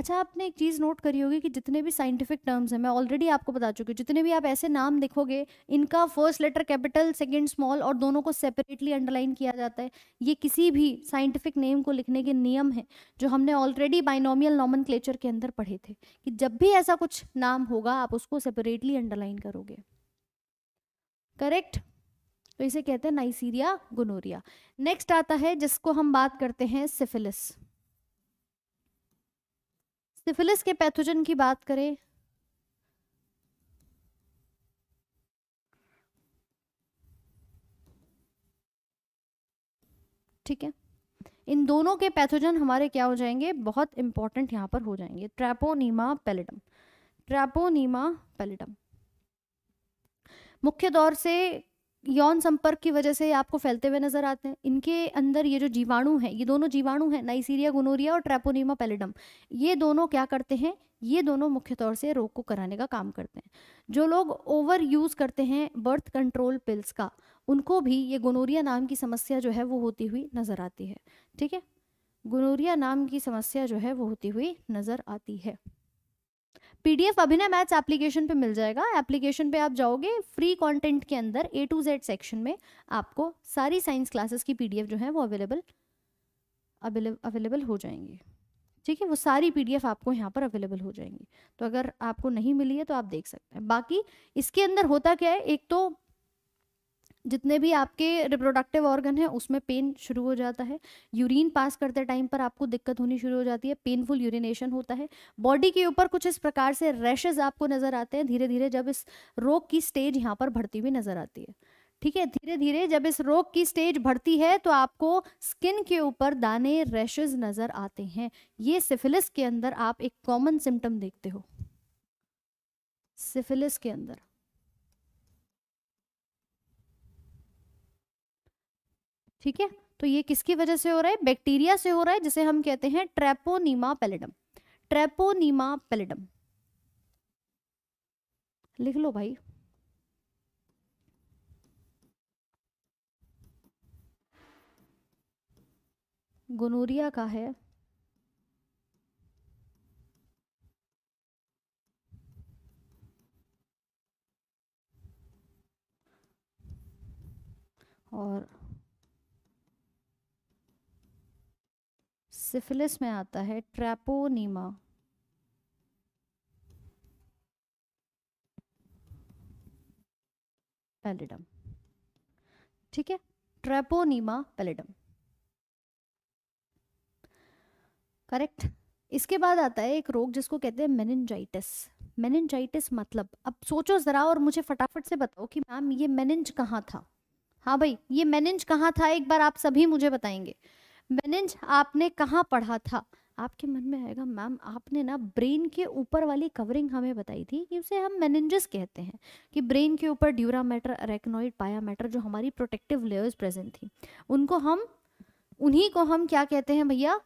अच्छा आपने एक चीज़ नोट करी होगी कि जितने भी साइंटिफिक टर्म्स हैं मैं ऑलरेडी आपको बता चुकी हूँ जितने भी आप ऐसे नाम लिखोगे इनका first letter capital second small और दोनों को सेपरेटली अंडरलाइन किया जाता है ये किसी भी साइंटिफिक नेम को लिखने के नियम हैं जो हमने ऑलरेडी बाइनोमियल नॉमन के अंदर पढ़े थे कि जब भी ऐसा कुछ नाम होगा आप उसको सेपरेटली अंडरलाइन करोगे करेक्ट तो इसे कहते हैं नाइसीरिया गोनोरिया नेक्स्ट आता है जिसको हम बात करते हैं सिफिलिस सिफिलिस के पैथोजन की बात करें ठीक है इन दोनों के पैथोजन हमारे क्या हो जाएंगे बहुत इंपॉर्टेंट यहां पर हो जाएंगे ट्रैपोनीमा पेलिडम ट्रैपोनीमा पेलिडम मुख्य दौर से यौन संपर्क की वजह से आपको फैलते हुए नजर आते हैं इनके अंदर ये जो जीवाणु हैं ये दोनों जीवाणु हैं नाइसीरिया गुनोरिया और ट्रैपोनीमा पेलेडम ये दोनों क्या करते हैं ये दोनों मुख्य तौर से रोग को कराने का काम करते हैं जो लोग ओवर यूज़ करते हैं बर्थ कंट्रोल पिल्स का उनको भी ये गुनोरिया नाम की समस्या जो है वो होती हुई नज़र आती है ठीक है गुनोरिया नाम की समस्या जो है वो होती हुई नज़र आती है पीडीएफ अभिनय मैथ्स एप्लीकेशन पे मिल जाएगा एप्लीकेशन पे आप जाओगे फ्री कंटेंट के अंदर ए टू जेड सेक्शन में आपको सारी साइंस क्लासेस की पीडीएफ जो है वो अवेलेबल अवेलेबल हो जाएंगी ठीक है वो सारी पीडीएफ आपको यहाँ पर अवेलेबल हो जाएंगी तो अगर आपको नहीं मिली है तो आप देख सकते हैं बाकी इसके अंदर होता क्या है एक तो जितने भी आपके रिप्रोडक्टिव ऑर्गन है उसमें पेन शुरू हो जाता है यूरिन पास करते टाइम पर आपको दिक्कत होनी शुरू हो जाती है पेनफुल यूरिनेशन होता है बॉडी के ऊपर कुछ इस प्रकार से रैशेज आपको नज़र आते हैं धीरे धीरे जब इस रोग की स्टेज यहाँ पर बढ़ती हुई नज़र आती है ठीक है धीरे धीरे जब इस रोग की स्टेज बढ़ती है तो आपको स्किन के ऊपर दाने रैशेज नज़र आते हैं ये सिफिलिस के अंदर आप एक कॉमन सिम्टम देखते हो सिफिलिस के अंदर ठीक है तो ये किसकी वजह से हो रहा है बैक्टीरिया से हो रहा है जिसे हम कहते हैं ट्रेपोनीमा पेलिडम ट्रेपोनीमा पेलिडम लिख लो भाई गुनूरिया का है और सिफिलिस में आता है ट्रैपोनीमा पेलिडम ठीक है ट्रेपोनीमा पेलिडम करेक्ट इसके बाद आता है एक रोग जिसको कहते हैं मेनिनजाइटिस मेनिनजाइटिस मतलब अब सोचो ज़रा और मुझे फटाफट से बताओ कि मैम ये मेनिंज कहाँ था हाँ भाई ये मेनिंज कहाँ था एक बार आप सभी मुझे बताएंगे मैनेज आपने कहाँ पढ़ा था आपके मन में आएगा मैम आपने ना ब्रेन के ऊपर वाली कवरिंग हमें बताई थी कि उसे हम मेनेंजस कहते हैं कि ब्रेन के ऊपर dura mater arachnoid pia mater जो हमारी प्रोटेक्टिव लेयर्स प्रेजेंट थी उनको हम उन्हीं को हम क्या कहते हैं भैया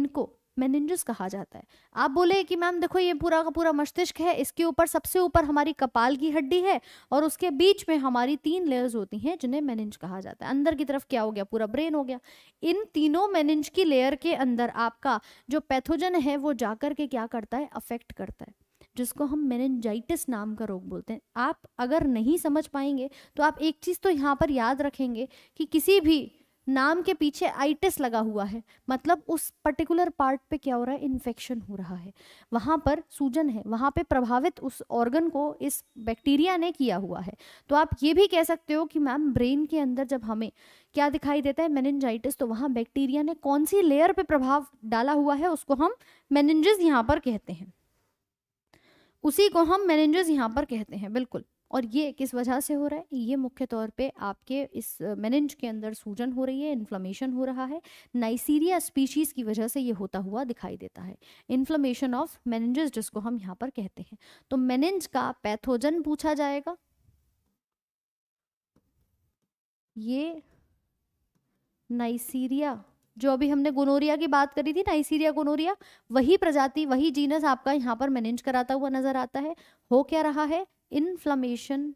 इनको मेनिंजस कहा जाता है आप बोले कि मैम देखो ये पूरा का पूरा मस्तिष्क है इसके ऊपर सबसे ऊपर हमारी कपाल की हड्डी है और उसके बीच में हमारी तीन लेयर्स होती हैं जिन्हें मेनिंज कहा जाता है अंदर की तरफ क्या हो गया पूरा ब्रेन हो गया इन तीनों मेनिंज की लेयर के अंदर आपका जो पैथोजन है वो जाकर के क्या करता है अफेक्ट करता है जिसको हम मेनेंजाइटिस नाम का रोग बोलते हैं आप अगर नहीं समझ पाएंगे तो आप एक चीज़ तो यहाँ पर याद रखेंगे कि किसी भी नाम के पीछे आइटिस लगा हुआ है मतलब उस पर्टिकुलर पार्ट पे क्या हो रहा है इन्फेक्शन हो रहा है वहाँ पर सूजन है वहाँ पे प्रभावित उस ऑर्गन को इस बैक्टीरिया ने किया हुआ है तो आप ये भी कह सकते हो कि मैम ब्रेन के अंदर जब हमें क्या दिखाई देता है मेनजाइटिस तो वहाँ बैक्टीरिया ने कौन सी लेयर पे प्रभाव डाला हुआ है उसको हम मेनेंजिस यहाँ पर कहते हैं उसी को हम मैनेजर्स यहाँ पर कहते हैं बिल्कुल और ये किस वजह से हो रहा है ये मुख्य तौर पे आपके इस मेनेंज के अंदर सूजन हो रही है इन्फ्लामेशन हो रहा है नाइसीरिया स्पीशीज़ की वजह से ये होता हुआ दिखाई देता है इन्फ्लामेशन ऑफ मेनेंजेस जिसको हम यहाँ पर कहते हैं तो मेनेंज का पैथोजन पूछा जाएगा ये नाइसीरिया जो अभी हमने गोनोरिया की बात करी थी नाइसीरिया गोनोरिया वही प्रजाति वही जीनस आपका यहाँ पर मैनेज कराता हुआ नजर आता है हो क्या रहा है इन्फ्लमेशन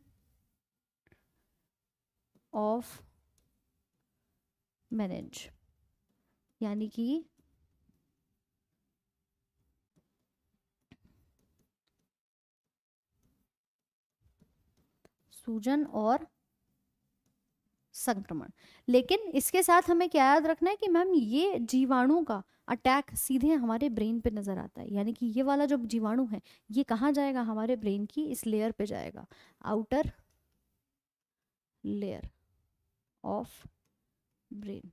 ऑफ मैनेज यानी कि सूजन और संक्रमण लेकिन इसके साथ हमें क्या याद रखना है कि मैम ये जीवाणु का अटैक सीधे हमारे ब्रेन पे नज़र आता है यानी कि ये वाला जो जीवाणु है ये कहाँ जाएगा हमारे ब्रेन की इस लेयर पे जाएगा आउटर लेयर ऑफ ब्रेन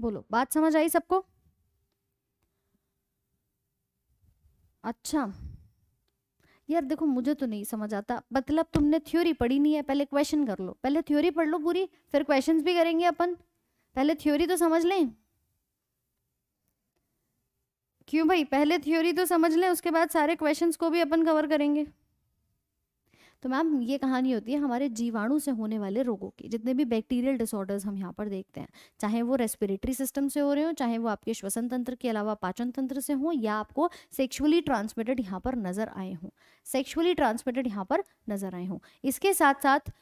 बोलो बात समझ आई सबको अच्छा यार देखो मुझे तो नहीं समझ आता मतलब तुमने थ्योरी पढ़ी नहीं है पहले क्वेश्चन कर लो पहले थ्योरी पढ़ लो पूरी फिर क्वेश्चंस भी करेंगे अपन पहले थ्योरी तो समझ लें क्यों भाई पहले थ्योरी तो समझ लें उसके बाद सारे क्वेश्चंस को भी अपन कवर करेंगे तो मैम ये कहानी होती है हमारे जीवाणु से होने वाले रोगों की जितने भी बैक्टीरियल डिसऑर्डर्स हम यहाँ पर देखते हैं चाहे वो रेस्पिरेटरी सिस्टम से हो रहे हो चाहे वो आपके श्वसन तंत्र के अलावा पाचन तंत्र से हो या आपको सेक्शुअली ट्रांसमिटेड यहाँ पर नजर आए हों सेक्शुअली ट्रांसमिटेड यहाँ पर नजर आए हों इसके साथ साथ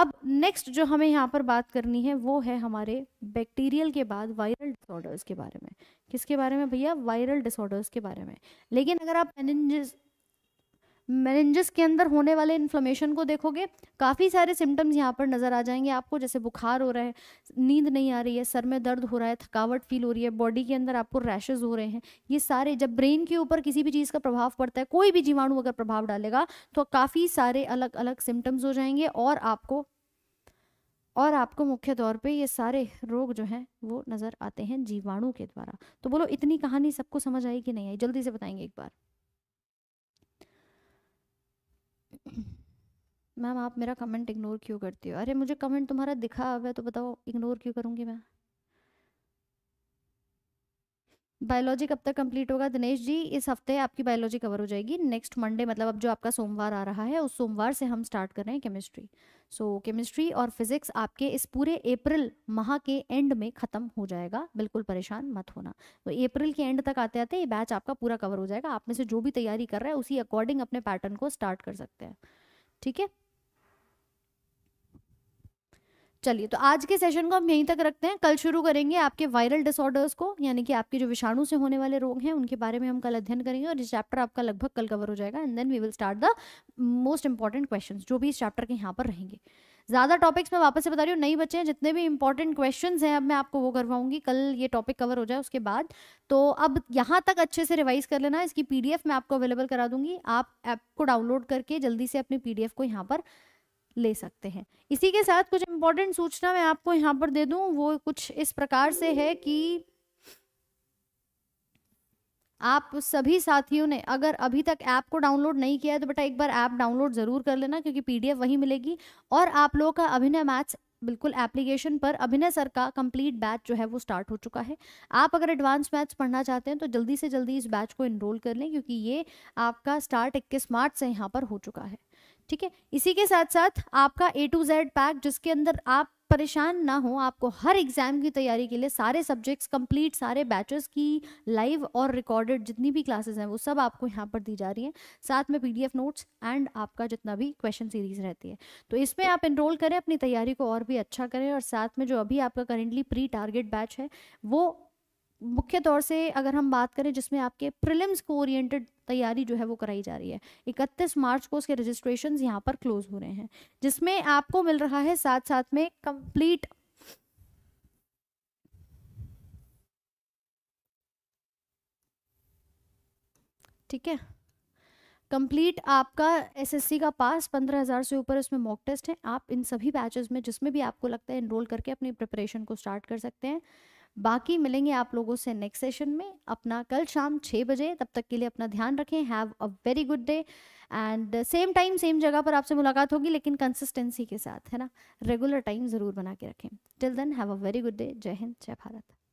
अब नेक्स्ट जो हमें यहाँ पर बात करनी है वो है हमारे बैक्टीरियल के बाद वायरल डिसऑर्डर्स के बारे में किसके बारे में भैया वायरल डिसऑर्डर्स के बारे में लेकिन अगर आप मेनिंजिस मेरेंजस के अंदर होने वाले इन्फ्लमेशन को देखोगे काफ़ी सारे सिम्टम्स यहाँ पर नज़र आ जाएंगे आपको जैसे बुखार हो रहा है नींद नहीं आ रही है सर में दर्द हो रहा है थकावट फील हो रही है बॉडी के अंदर आपको रैशेज हो रहे हैं ये सारे जब ब्रेन के ऊपर किसी भी चीज़ का प्रभाव पड़ता है कोई भी जीवाणु अगर प्रभाव डालेगा तो काफ़ी सारे अलग अलग सिम्टम्स हो जाएंगे और आपको और आपको मुख्य तौर पे ये सारे रोग जो हैं वो नज़र आते हैं जीवाणु के द्वारा तो बोलो इतनी कहानी सबको समझ आई कि नहीं आई जल्दी से बताएंगे एक बार मैम आप मेरा कमेंट इग्नोर क्यों करती हो अरे मुझे कमेंट तुम्हारा दिखा हुआ है तो बताओ इग्नोर क्यों करूँगी मैं बायोलॉजी कब तक कंप्लीट होगा दिनेश जी इस हफ्ते आपकी बायोलॉजी कवर हो जाएगी नेक्स्ट मंडे मतलब अब जो आपका सोमवार आ रहा है उस सोमवार से हम स्टार्ट कर रहे हैं केमिस्ट्री सो so, केमिस्ट्री और फिजिक्स आपके इस पूरे अप्रैल माह के एंड में ख़त्म हो जाएगा बिल्कुल परेशान मत होना तो अप्रैल के एंड तक आते आते ये बैच आपका पूरा कवर हो जाएगा आप में से जो भी तैयारी कर रहा है उसी अकॉर्डिंग अपने पैटर्न को स्टार्ट कर सकते हैं ठीक है चलिए तो आज के सेशन को हम यहीं तक रखते हैं कल शुरू करेंगे आपके वायरल डिसऑर्डर्स को यानी कि आपके जो विषाणु से होने वाले रोग हैं उनके बारे में हम कल अध्ययन करेंगे और इस चैप्टर आपका लगभग कल कवर हो जाएगा and then we will start the most important question जो भी इस चैप्टर के यहाँ पर रहेंगे ज़्यादा टॉपिक्स मैं वापस से बता रही हूँ नहीं बचे हैं जितने भी इंपॉर्टेंट क्वेश्चन हैं अब मैं आपको वो करवाऊंगी कल ये टॉपिक कवर हो जाए उसके बाद तो अब यहाँ तक अच्छे से रिवाइज कर लेना इसकी पीडीएफ मैं आपको अवेलेबल करा दूंगी आप ऐप को डाउनलोड करके जल्दी से अपनी पीडीएफ को यहाँ पर ले सकते हैं इसी के साथ कुछ इंपॉर्टेंट सूचना मैं आपको यहाँ पर दे दू वो कुछ इस प्रकार से है कि आप सभी साथियों ने अगर अभी तक ऐप को डाउनलोड नहीं किया है तो बेटा एक बार ऐप डाउनलोड ज़रूर कर लेना क्योंकि पीडीएफ वही मिलेगी और आप लोगों का अभिनय मैथ्स बिल्कुल एप्लीकेशन पर अभिनय सर का कंप्लीट बैच जो है वो स्टार्ट हो चुका है आप अगर एडवांस मैथ्स पढ़ना चाहते हैं तो जल्दी से जल्दी इस बैच को इनरोल कर लें क्योंकि ये आपका स्टार्ट इक्कीस मार्च से यहाँ पर हो चुका है ठीक है इसी के साथ साथ आपका ए टू जेड पैक जिसके अंदर आप परेशान ना हो आपको हर एग्जाम की तैयारी के लिए सारे सब्जेक्ट्स कंप्लीट सारे बैचेस की लाइव और रिकॉर्डेड जितनी भी क्लासेस हैं वो सब आपको यहाँ पर दी जा रही है साथ में पीडीएफ नोट्स एंड आपका जितना भी क्वेश्चन सीरीज रहती है तो इसमें आप इनरोल करें अपनी तैयारी को और भी अच्छा करें और साथ में जो अभी आपका करेंटली प्री टारगेट बैच है वो मुख्य तौर से अगर हम बात करें जिसमें आपके प्रिलिम्स को ओरिएंटेड तैयारी जो है वो कराई जा रही है 31 मार्च को उसके रजिस्ट्रेशन यहाँ पर क्लोज हो रहे हैं जिसमें आपको मिल रहा है साथ साथ में कंप्लीट ठीक है कंप्लीट आपका एसएससी का पास पंद्रह हज़ार से ऊपर इसमें मॉक टेस्ट है आप इन सभी बैचेस में जिसमें भी आपको लगता है एनरोल करके अपनी प्रिपरेशन को स्टार्ट कर सकते हैं बाकी मिलेंगे आप लोगों से नेक्स्ट सेशन में अपना कल शाम छः बजे तब तक के लिए अपना ध्यान रखें have a very good day and same time same जगह पर आपसे मुलाकात होगी लेकिन कंसिस्टेंसी के साथ है ना रेगुलर टाइम ज़रूर बना के रखें till then have a very good day जय हिंद जय भारत